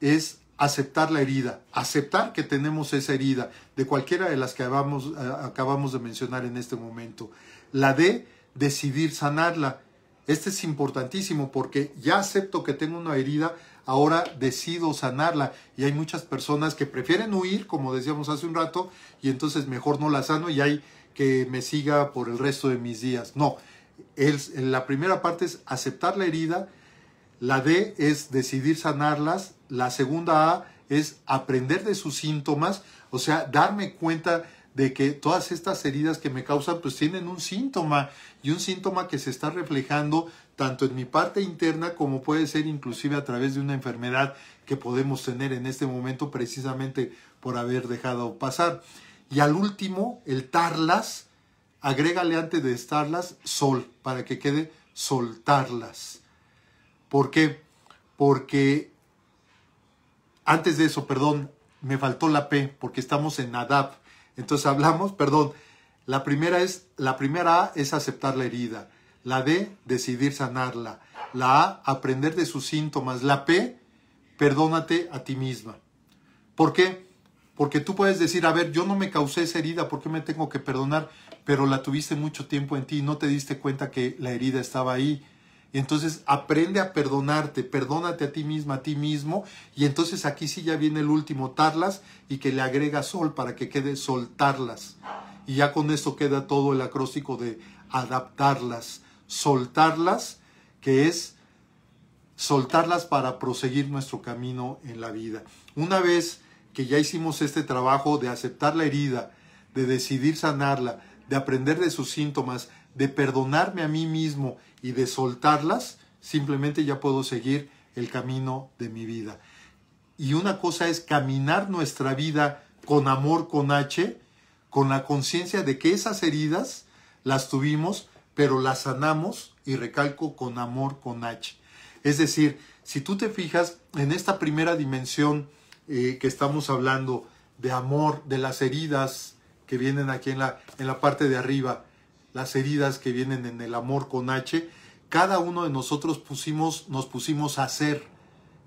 es aceptar la herida, aceptar que tenemos esa herida, de cualquiera de las que acabamos, eh, acabamos de mencionar en este momento. La de decidir sanarla. Este es importantísimo porque ya acepto que tengo una herida, ahora decido sanarla. Y hay muchas personas que prefieren huir, como decíamos hace un rato, y entonces mejor no la sano y hay que me siga por el resto de mis días. No, la primera parte es aceptar la herida, la D es decidir sanarlas. La segunda A es aprender de sus síntomas, o sea, darme cuenta de que todas estas heridas que me causan pues tienen un síntoma y un síntoma que se está reflejando tanto en mi parte interna como puede ser inclusive a través de una enfermedad que podemos tener en este momento precisamente por haber dejado pasar. Y al último, el tarlas, agrégale antes de estarlas sol para que quede soltarlas. ¿Por qué? Porque antes de eso, perdón, me faltó la P, porque estamos en ADAP. Entonces hablamos, perdón, la primera, es, la primera A es aceptar la herida, la D, decidir sanarla, la A, aprender de sus síntomas, la P, perdónate a ti misma. ¿Por qué? Porque tú puedes decir, a ver, yo no me causé esa herida, ¿por qué me tengo que perdonar? Pero la tuviste mucho tiempo en ti y no te diste cuenta que la herida estaba ahí entonces aprende a perdonarte, perdónate a ti misma, a ti mismo. Y entonces aquí sí ya viene el último tarlas y que le agrega sol para que quede soltarlas. Y ya con esto queda todo el acróstico de adaptarlas, soltarlas, que es soltarlas para proseguir nuestro camino en la vida. Una vez que ya hicimos este trabajo de aceptar la herida, de decidir sanarla, de aprender de sus síntomas, de perdonarme a mí mismo y de soltarlas, simplemente ya puedo seguir el camino de mi vida. Y una cosa es caminar nuestra vida con amor, con H, con la conciencia de que esas heridas las tuvimos, pero las sanamos y recalco con amor, con H. Es decir, si tú te fijas en esta primera dimensión eh, que estamos hablando de amor, de las heridas que vienen aquí en la, en la parte de arriba, las heridas que vienen en el amor con H, cada uno de nosotros pusimos, nos pusimos a hacer,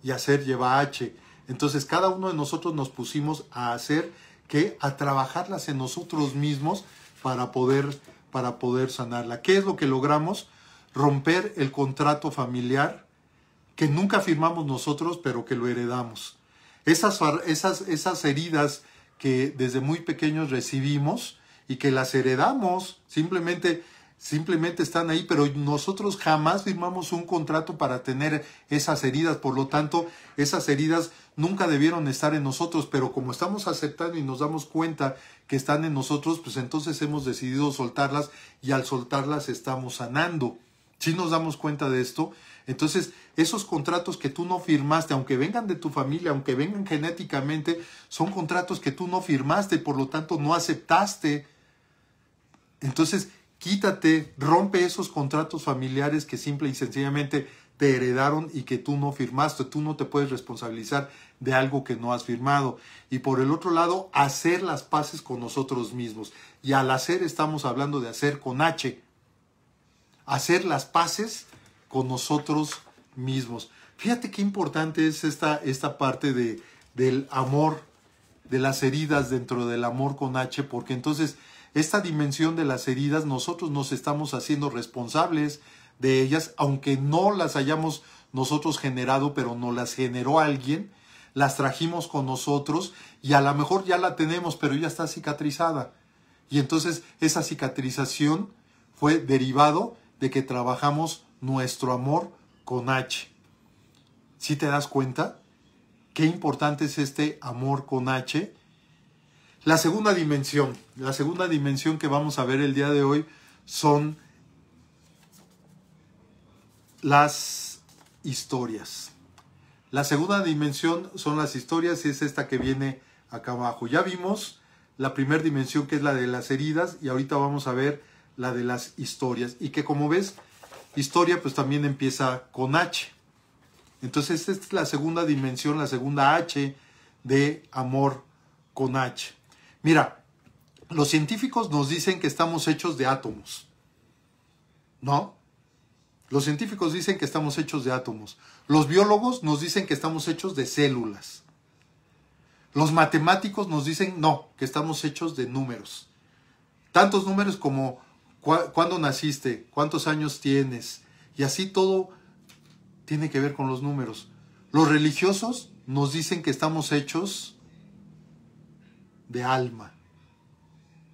y hacer lleva H. Entonces cada uno de nosotros nos pusimos a hacer que a trabajarlas en nosotros mismos para poder, para poder sanarla. ¿Qué es lo que logramos? Romper el contrato familiar que nunca firmamos nosotros, pero que lo heredamos. Esas, esas, esas heridas que desde muy pequeños recibimos, y que las heredamos, simplemente, simplemente están ahí, pero nosotros jamás firmamos un contrato para tener esas heridas, por lo tanto, esas heridas nunca debieron estar en nosotros, pero como estamos aceptando y nos damos cuenta que están en nosotros, pues entonces hemos decidido soltarlas y al soltarlas estamos sanando. Si nos damos cuenta de esto, entonces esos contratos que tú no firmaste, aunque vengan de tu familia, aunque vengan genéticamente, son contratos que tú no firmaste, por lo tanto no aceptaste entonces, quítate, rompe esos contratos familiares que simple y sencillamente te heredaron y que tú no firmaste, tú no te puedes responsabilizar de algo que no has firmado. Y por el otro lado, hacer las paces con nosotros mismos. Y al hacer estamos hablando de hacer con H. Hacer las paces con nosotros mismos. Fíjate qué importante es esta, esta parte de, del amor, de las heridas dentro del amor con H, porque entonces esta dimensión de las heridas, nosotros nos estamos haciendo responsables de ellas, aunque no las hayamos nosotros generado, pero no las generó alguien, las trajimos con nosotros y a lo mejor ya la tenemos, pero ya está cicatrizada. Y entonces esa cicatrización fue derivado de que trabajamos nuestro amor con H. ¿Si te das cuenta? Qué importante es este amor con H la segunda dimensión, la segunda dimensión que vamos a ver el día de hoy son las historias. La segunda dimensión son las historias y es esta que viene acá abajo. Ya vimos la primera dimensión que es la de las heridas y ahorita vamos a ver la de las historias. Y que como ves, historia pues también empieza con H. Entonces esta es la segunda dimensión, la segunda H de amor con H. Mira, los científicos nos dicen que estamos hechos de átomos. ¿No? Los científicos dicen que estamos hechos de átomos. Los biólogos nos dicen que estamos hechos de células. Los matemáticos nos dicen no, que estamos hechos de números. Tantos números como cuándo naciste, cuántos años tienes. Y así todo tiene que ver con los números. Los religiosos nos dicen que estamos hechos de alma.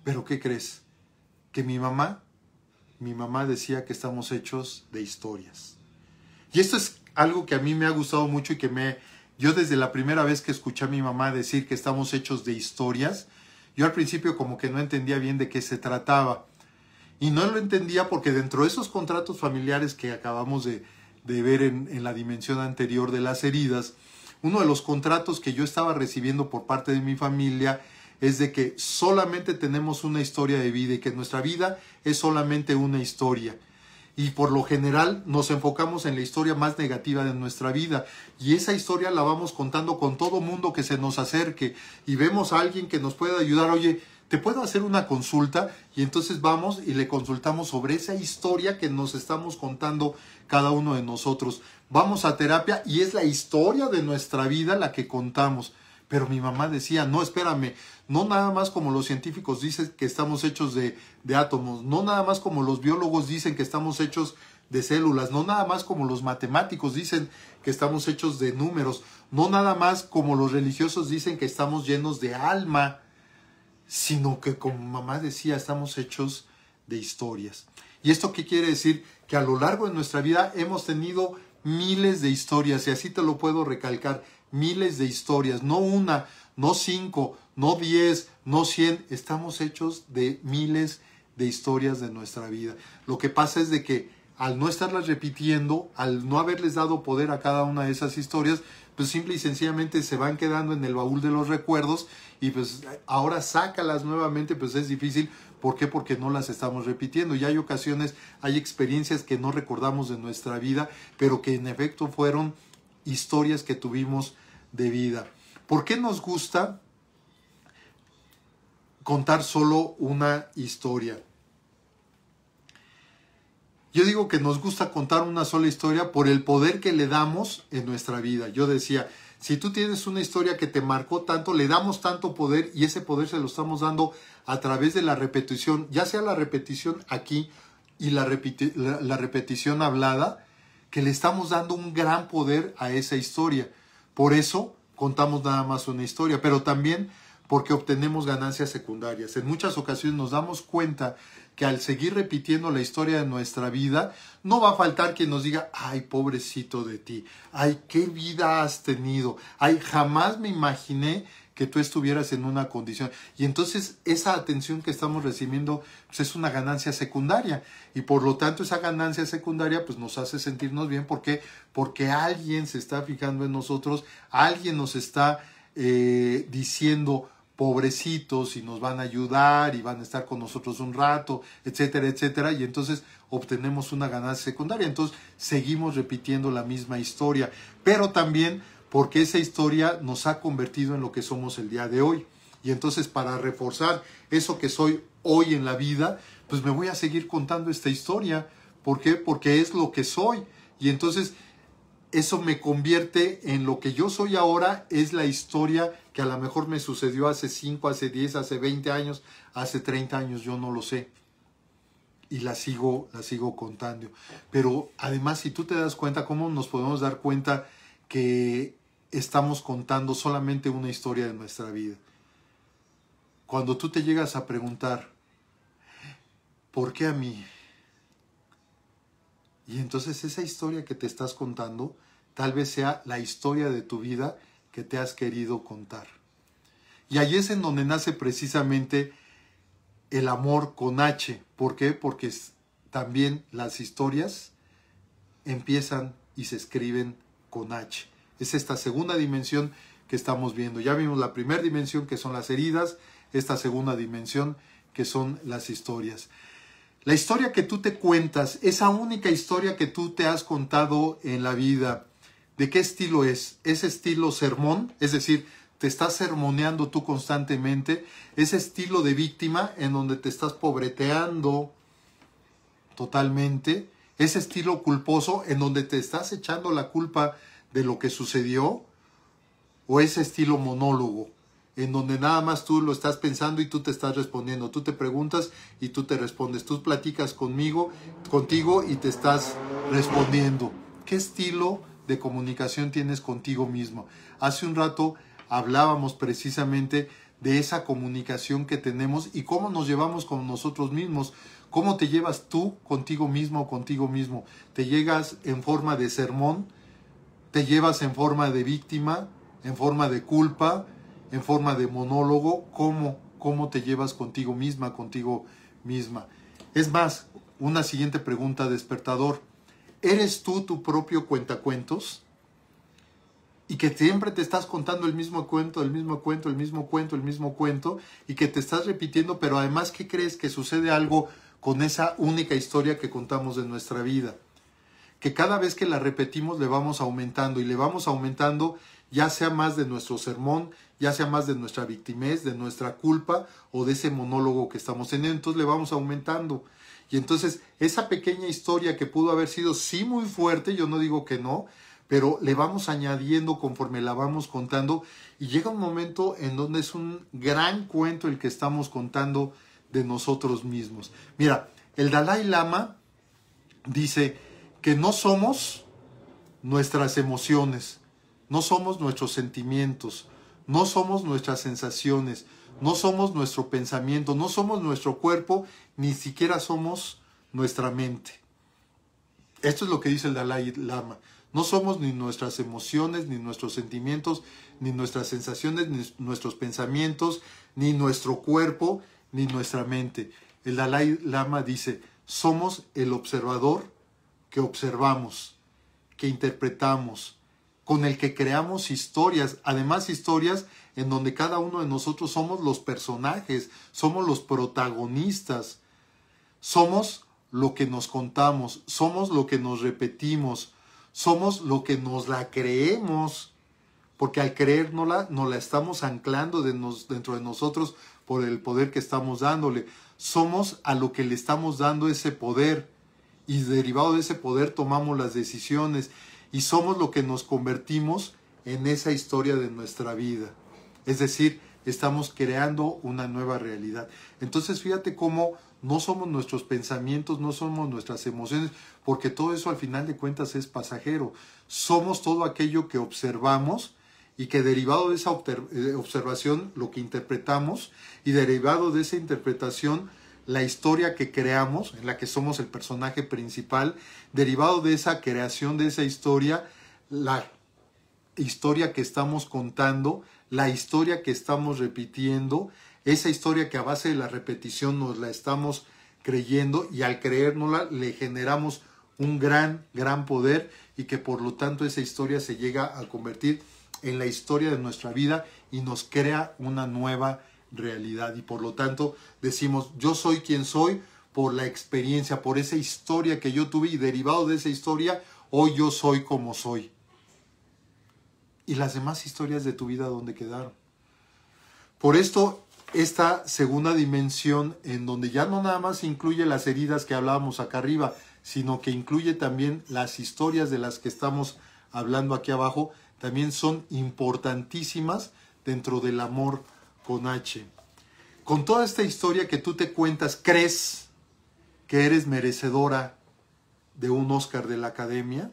Pero ¿qué crees? Que mi mamá, mi mamá decía que estamos hechos de historias. Y esto es algo que a mí me ha gustado mucho y que me... Yo desde la primera vez que escuché a mi mamá decir que estamos hechos de historias, yo al principio como que no entendía bien de qué se trataba. Y no lo entendía porque dentro de esos contratos familiares que acabamos de, ver en la dimensión anterior de las heridas, uno de los contratos que yo estaba recibiendo por parte de mi familia es de que solamente tenemos una historia de vida y que nuestra vida es solamente una historia. Y por lo general nos enfocamos en la historia más negativa de nuestra vida. Y esa historia la vamos contando con todo mundo que se nos acerque. Y vemos a alguien que nos pueda ayudar. Oye, te puedo hacer una consulta y entonces vamos y le consultamos sobre esa historia que nos estamos contando cada uno de nosotros. Vamos a terapia y es la historia de nuestra vida la que contamos. Pero mi mamá decía, no, espérame, no nada más como los científicos dicen que estamos hechos de, átomos, no nada más como los biólogos dicen que estamos hechos de células, no nada más como los matemáticos dicen que estamos hechos de números, no nada más como los religiosos dicen que estamos llenos de alma, sino que como mamá decía, estamos hechos de historias. ¿Y esto qué quiere decir? Que a lo largo de nuestra vida hemos tenido miles de historias, y así te lo puedo recalcar, miles de historias, no una, no cinco, no diez, no cien, estamos hechos de miles de historias de nuestra vida. Lo que pasa es de que al no estarlas repitiendo, al no haberles dado poder a cada una de esas historias, pues simple y sencillamente se van quedando en el baúl de los recuerdos y pues ahora sácalas nuevamente, pues es difícil. ¿Por qué? Porque no las estamos repitiendo. Y hay ocasiones, hay experiencias que no recordamos de nuestra vida, pero que en efecto fueron historias que tuvimos de vida. ¿Por qué nos gusta contar solo una historia? Yo digo que nos gusta contar una sola historia por el poder que le damos en nuestra vida. Yo decía, si tú tienes una historia que te marcó tanto, le damos tanto poder y ese poder se lo estamos dando a través de la repetición, ya sea la repetición aquí y la, la repetición hablada, que le estamos dando un gran poder a esa historia. Por eso contamos nada más una historia, pero también porque obtenemos ganancias secundarias. En muchas ocasiones nos damos cuenta que al seguir repitiendo la historia de nuestra vida, no va a faltar quien nos diga, ay, pobrecito de ti, ay, qué vida has tenido, ay, jamás me imaginé que tú estuvieras en una condición. Y entonces esa atención que estamos recibiendo pues, es una ganancia secundaria. Y por lo tanto esa ganancia secundaria pues nos hace sentirnos bien. ¿Por qué? Porque alguien se está fijando en nosotros, alguien nos está eh, diciendo pobrecitos y nos van a ayudar y van a estar con nosotros un rato, etcétera, etcétera. Y entonces obtenemos una ganancia secundaria. Entonces seguimos repitiendo la misma historia. Pero también porque esa historia nos ha convertido en lo que somos el día de hoy. Y entonces para reforzar eso que soy hoy en la vida, pues me voy a seguir contando esta historia. ¿Por qué? Porque es lo que soy. Y entonces eso me convierte en lo que yo soy ahora, es la historia que a lo mejor me sucedió hace 5, hace 10, hace 20 años, hace 30 años, yo no lo sé. Y la sigo, la sigo contando. Pero además, si tú te das cuenta, ¿cómo nos podemos dar cuenta que estamos contando solamente una historia de nuestra vida. Cuando tú te llegas a preguntar, ¿por qué a mí? Y entonces esa historia que te estás contando tal vez sea la historia de tu vida que te has querido contar. Y ahí es en donde nace precisamente el amor con H. ¿Por qué? Porque también las historias empiezan y se escriben con H. Es esta segunda dimensión que estamos viendo. Ya vimos la primera dimensión que son las heridas, esta segunda dimensión que son las historias. La historia que tú te cuentas, esa única historia que tú te has contado en la vida, ¿de qué estilo es? ¿Es estilo sermón? Es decir, te estás sermoneando tú constantemente, ¿Es estilo de víctima en donde te estás pobreteando totalmente, ¿Es estilo culposo en donde te estás echando la culpa de lo que sucedió? ¿O ese estilo monólogo? en donde nada más tú lo estás pensando y tú te estás respondiendo. Tú te preguntas y tú te respondes. Tú platicas conmigo, contigo y te estás respondiendo. ¿Qué estilo de comunicación tienes contigo mismo? Hace un rato hablábamos precisamente de esa comunicación que tenemos y cómo nos llevamos con nosotros mismos. ¿Cómo te llevas tú contigo mismo o contigo mismo? ¿Te llegas en forma de sermón? te llevas en forma de víctima, en forma de culpa, en forma de monólogo, cómo, cómo te llevas contigo misma, contigo misma. Es más, una siguiente pregunta despertador. ¿Eres tú tu propio cuentacuentos? Y que siempre te estás contando el mismo cuento, el mismo cuento, el mismo cuento, el mismo cuento, y que te estás repitiendo, pero además, ¿qué crees que sucede algo con esa única historia que contamos de nuestra vida? que cada vez que la repetimos le vamos aumentando y le vamos aumentando ya sea más de nuestro sermón, ya sea más de nuestra victimez, de nuestra culpa o de ese monólogo que estamos teniendo, entonces le vamos aumentando. Y entonces esa pequeña historia que pudo haber sido sí muy fuerte, yo no digo que no, pero le vamos añadiendo conforme la vamos contando y llega un momento en donde es un gran cuento el que estamos contando de nosotros mismos. Mira, el Dalai Lama dice, que no somos nuestras emociones, no somos nuestros sentimientos, no somos nuestras sensaciones, no somos nuestro pensamiento, no somos nuestro cuerpo, ni siquiera somos nuestra mente. Esto es lo que dice el Dalai Lama. No somos ni nuestras emociones, ni nuestros sentimientos, ni nuestras sensaciones, ni nuestros pensamientos, ni nuestro cuerpo, ni nuestra mente. El Dalai Lama dice, somos el observador que observamos, que interpretamos, con el que creamos historias, además historias en donde cada uno de nosotros somos los personajes, somos los protagonistas, somos lo que nos contamos, somos lo que nos repetimos, somos lo que nos la creemos, porque al creérnosla nos la estamos anclando de dentro de nosotros por el poder que estamos dándole, somos a lo que le estamos dando ese poder y derivado de ese poder tomamos las decisiones y somos lo que nos convertimos en esa historia de nuestra vida. Es decir, estamos creando una nueva realidad. Entonces fíjate cómo no somos nuestros pensamientos, no somos nuestras emociones, porque todo eso al final de cuentas es pasajero. Somos todo aquello que observamos y que derivado de esa eh, observación lo que interpretamos y derivado de esa interpretación la historia que creamos, en la que somos el personaje principal, derivado de esa creación de esa historia, la historia que estamos contando, la historia que estamos repitiendo, esa historia que a base de la repetición nos la estamos creyendo y al creérnosla le generamos un gran, gran poder y que por lo tanto esa historia se llega a convertir en la historia de nuestra vida y nos crea una nueva realidad y por lo tanto decimos yo soy quien soy por la experiencia, por esa historia que yo tuve y derivado de esa historia, hoy yo soy como soy. ¿Y las demás historias de tu vida dónde quedaron? Por esto, esta segunda dimensión en donde ya no nada más incluye las heridas que hablábamos acá arriba, sino que incluye también las historias de las que estamos hablando aquí abajo, también son importantísimas dentro del amor con H. Con toda esta historia que tú te cuentas, ¿crees que eres merecedora de un Oscar de la Academia?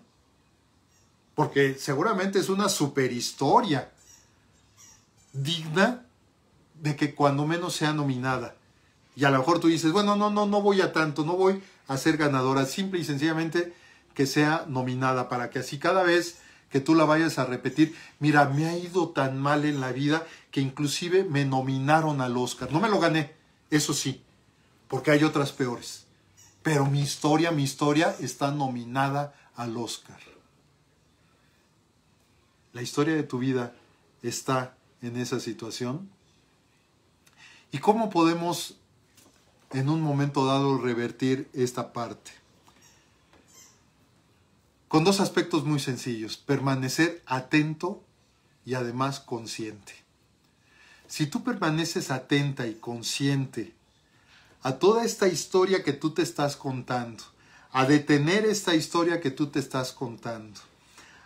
Porque seguramente es una superhistoria digna de que cuando menos sea nominada. Y a lo mejor tú dices, bueno, no, no, no voy a tanto, no voy a ser ganadora, simple y sencillamente que sea nominada para que así cada vez que tú la vayas a repetir. Mira, me ha ido tan mal en la vida que inclusive me nominaron al Oscar. No me lo gané, eso sí, porque hay otras peores. Pero mi historia, mi historia está nominada al Oscar. La historia de tu vida está en esa situación. ¿Y cómo podemos en un momento dado revertir esta parte? con dos aspectos muy sencillos, permanecer atento y además consciente. Si tú permaneces atenta y consciente a toda esta historia que tú te estás contando, a detener esta historia que tú te estás contando,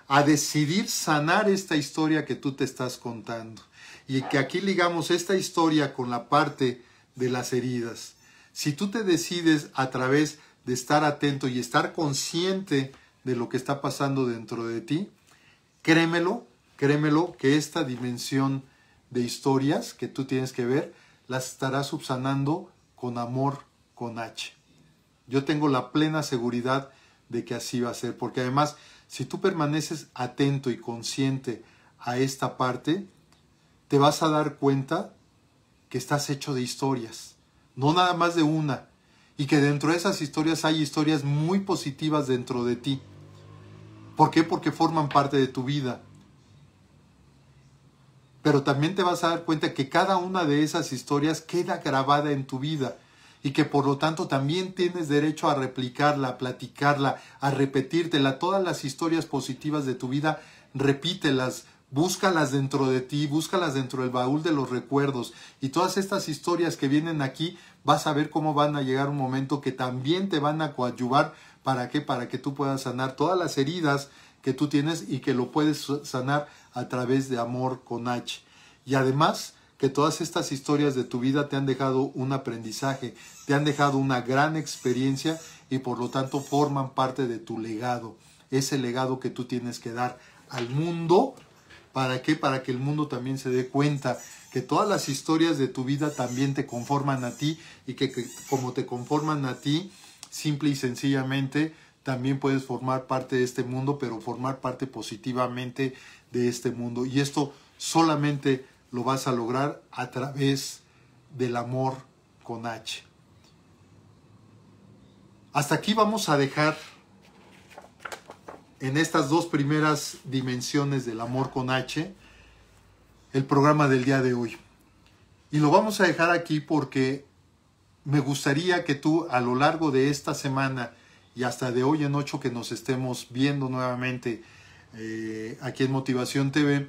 a decidir sanar esta historia que tú te estás contando, y que aquí ligamos esta historia con la parte de las heridas. Si tú te decides a través de estar atento y estar consciente, de lo que está pasando dentro de ti, créemelo, créemelo que esta dimensión de historias que tú tienes que ver, las estarás subsanando con amor, con H. Yo tengo la plena seguridad de que así va a ser, porque además, si tú permaneces atento y consciente a esta parte, te vas a dar cuenta que estás hecho de historias, no nada más de una, y que dentro de esas historias hay historias muy positivas dentro de ti. ¿Por qué? Porque forman parte de tu vida. Pero también te vas a dar cuenta que cada una de esas historias queda grabada en tu vida y que por lo tanto también tienes derecho a replicarla, a platicarla, a repetírtela. Todas las historias positivas de tu vida, repítelas, búscalas dentro de ti, búscalas dentro del baúl de los recuerdos. Y todas estas historias que vienen aquí, vas a ver cómo van a llegar un momento que también te van a coadyuvar ¿Para qué? Para que tú puedas sanar todas las heridas que tú tienes y que lo puedes sanar a través de amor con H. Y además que todas estas historias de tu vida te han dejado un aprendizaje, te han dejado una gran experiencia y por lo tanto forman parte de tu legado, ese legado que tú tienes que dar al mundo. ¿Para qué? Para que el mundo también se dé cuenta que todas las historias de tu vida también te conforman a ti y que, que como te conforman a ti, simple y sencillamente también puedes formar parte de este mundo, pero formar parte positivamente de este mundo. Y esto solamente lo vas a lograr a través del amor con H. Hasta aquí vamos a dejar en estas dos primeras dimensiones del amor con H el programa del día de hoy. Y lo vamos a dejar aquí porque me gustaría que tú a lo largo de esta semana y hasta de hoy en ocho que nos estemos viendo nuevamente eh, aquí en Motivación TV,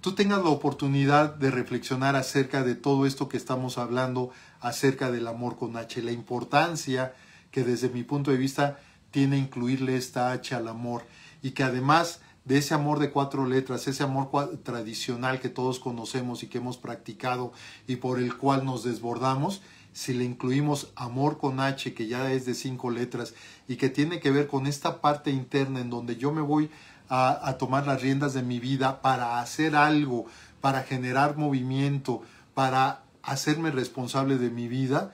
tú tengas la oportunidad de reflexionar acerca de todo esto que estamos hablando acerca del amor con H, la importancia que desde mi punto de vista tiene incluirle esta H al amor y que además de ese amor de cuatro letras, ese amor tradicional que todos conocemos y que hemos practicado y por el cual nos desbordamos, si le incluimos amor con H, que ya es de cinco letras, y que tiene que ver con esta parte interna en donde yo me voy a, tomar las riendas de mi vida para hacer algo, para generar movimiento, para hacerme responsable de mi vida,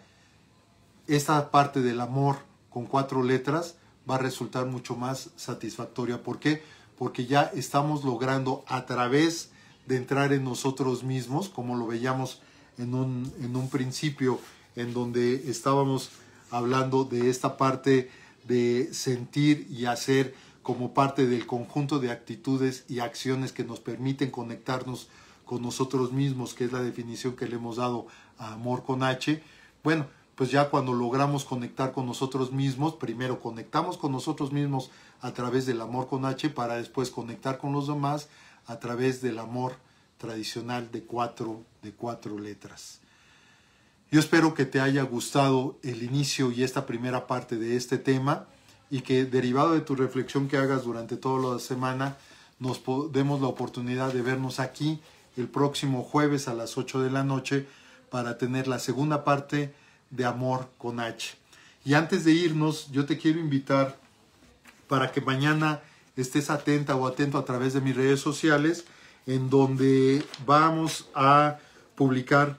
esta parte del amor con cuatro letras va a resultar mucho más satisfactoria. ¿Por qué? Porque ya estamos logrando a través de entrar en nosotros mismos, como lo veíamos en un, en un principio, en donde estábamos hablando de esta parte de sentir y hacer como parte del conjunto de actitudes y acciones que nos permiten conectarnos con nosotros mismos, que es la definición que le hemos dado a amor con H. Bueno, pues ya cuando logramos conectar con nosotros mismos, primero conectamos con nosotros mismos a través del amor con H para después conectar con los demás a través del amor tradicional de cuatro, de cuatro letras. Yo espero que te haya gustado el inicio y esta primera parte de este tema y que derivado de tu reflexión que hagas durante toda la semana, nos demos la oportunidad de vernos aquí el próximo jueves a las 8 de la noche para tener la segunda parte de Amor con H. Y antes de irnos, yo te quiero invitar para que mañana estés atenta o atento a través de mis redes sociales, en donde vamos a publicar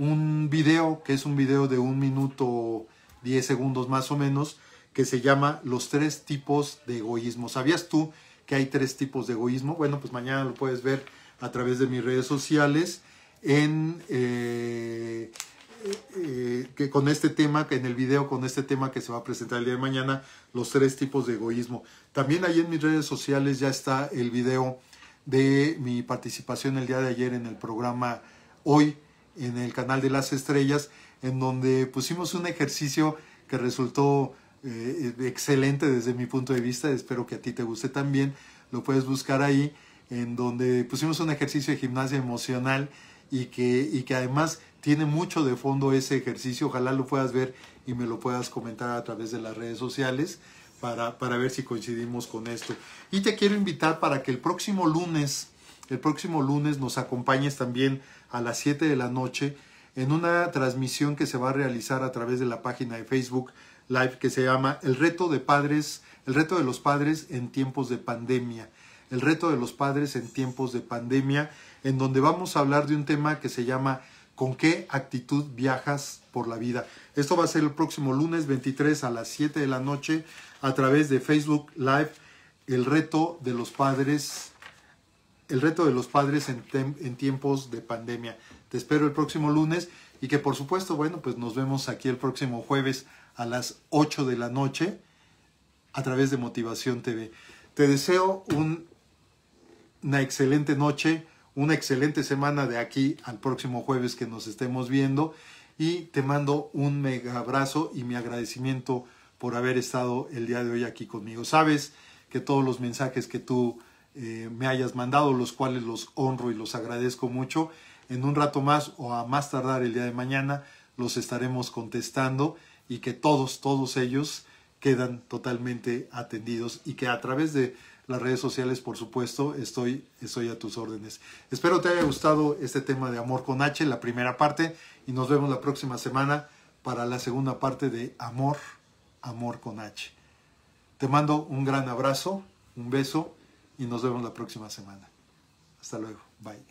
un video que es un video de un minuto 10 segundos más o menos que se llama los tres tipos de egoísmo. ¿Sabías tú que hay tres tipos de egoísmo? Bueno, pues mañana lo puedes ver a través de mis redes sociales en eh, eh, eh, que con este tema, en el video con este tema que se va a presentar el día de mañana, los tres tipos de egoísmo. También ahí en mis redes sociales ya está el video de mi participación el día de ayer en el programa Hoy en el canal de las estrellas, en donde pusimos un ejercicio que resultó eh, excelente desde mi punto de vista, espero que a ti te guste también, lo puedes buscar ahí, en donde pusimos un ejercicio de gimnasia emocional y que, que además tiene mucho de fondo ese ejercicio, ojalá lo puedas ver y me lo puedas comentar a través de las redes sociales para, para ver si coincidimos con esto. Y te quiero invitar para que el próximo lunes, el próximo lunes nos acompañes también a las 7 de la noche en una transmisión que se va a realizar a través de la página de Facebook Live que se llama El reto de padres, el reto de los padres en tiempos de pandemia. El reto de los padres en tiempos de pandemia, en donde vamos a hablar de un tema que se llama ¿Con qué actitud viajas por la vida? Esto va a ser el próximo lunes 23 a las 7 de la noche a través de Facebook Live, el reto de los padres el reto de los padres en, tiempos de pandemia. Te espero el próximo lunes y que por supuesto, bueno, pues nos vemos aquí el próximo jueves a las 8 de la noche a través de Motivación TV. Te deseo un, una excelente noche, una excelente semana de aquí al próximo jueves que nos estemos viendo y te mando un mega abrazo y mi agradecimiento por haber estado el día de hoy aquí conmigo. Sabes que todos los mensajes que tú eh, me hayas mandado, los cuales los honro y los agradezco mucho. En un rato más o a más tardar el día de mañana los estaremos contestando y que todos, todos ellos quedan totalmente atendidos y que a través de las redes sociales, por supuesto, estoy, estoy a tus órdenes. Espero te haya gustado este tema de Amor con H, la primera parte, y nos vemos la próxima semana para la segunda parte de Amor, Amor con H. Te mando un gran abrazo, un beso y nos vemos la próxima semana. Hasta luego. Bye.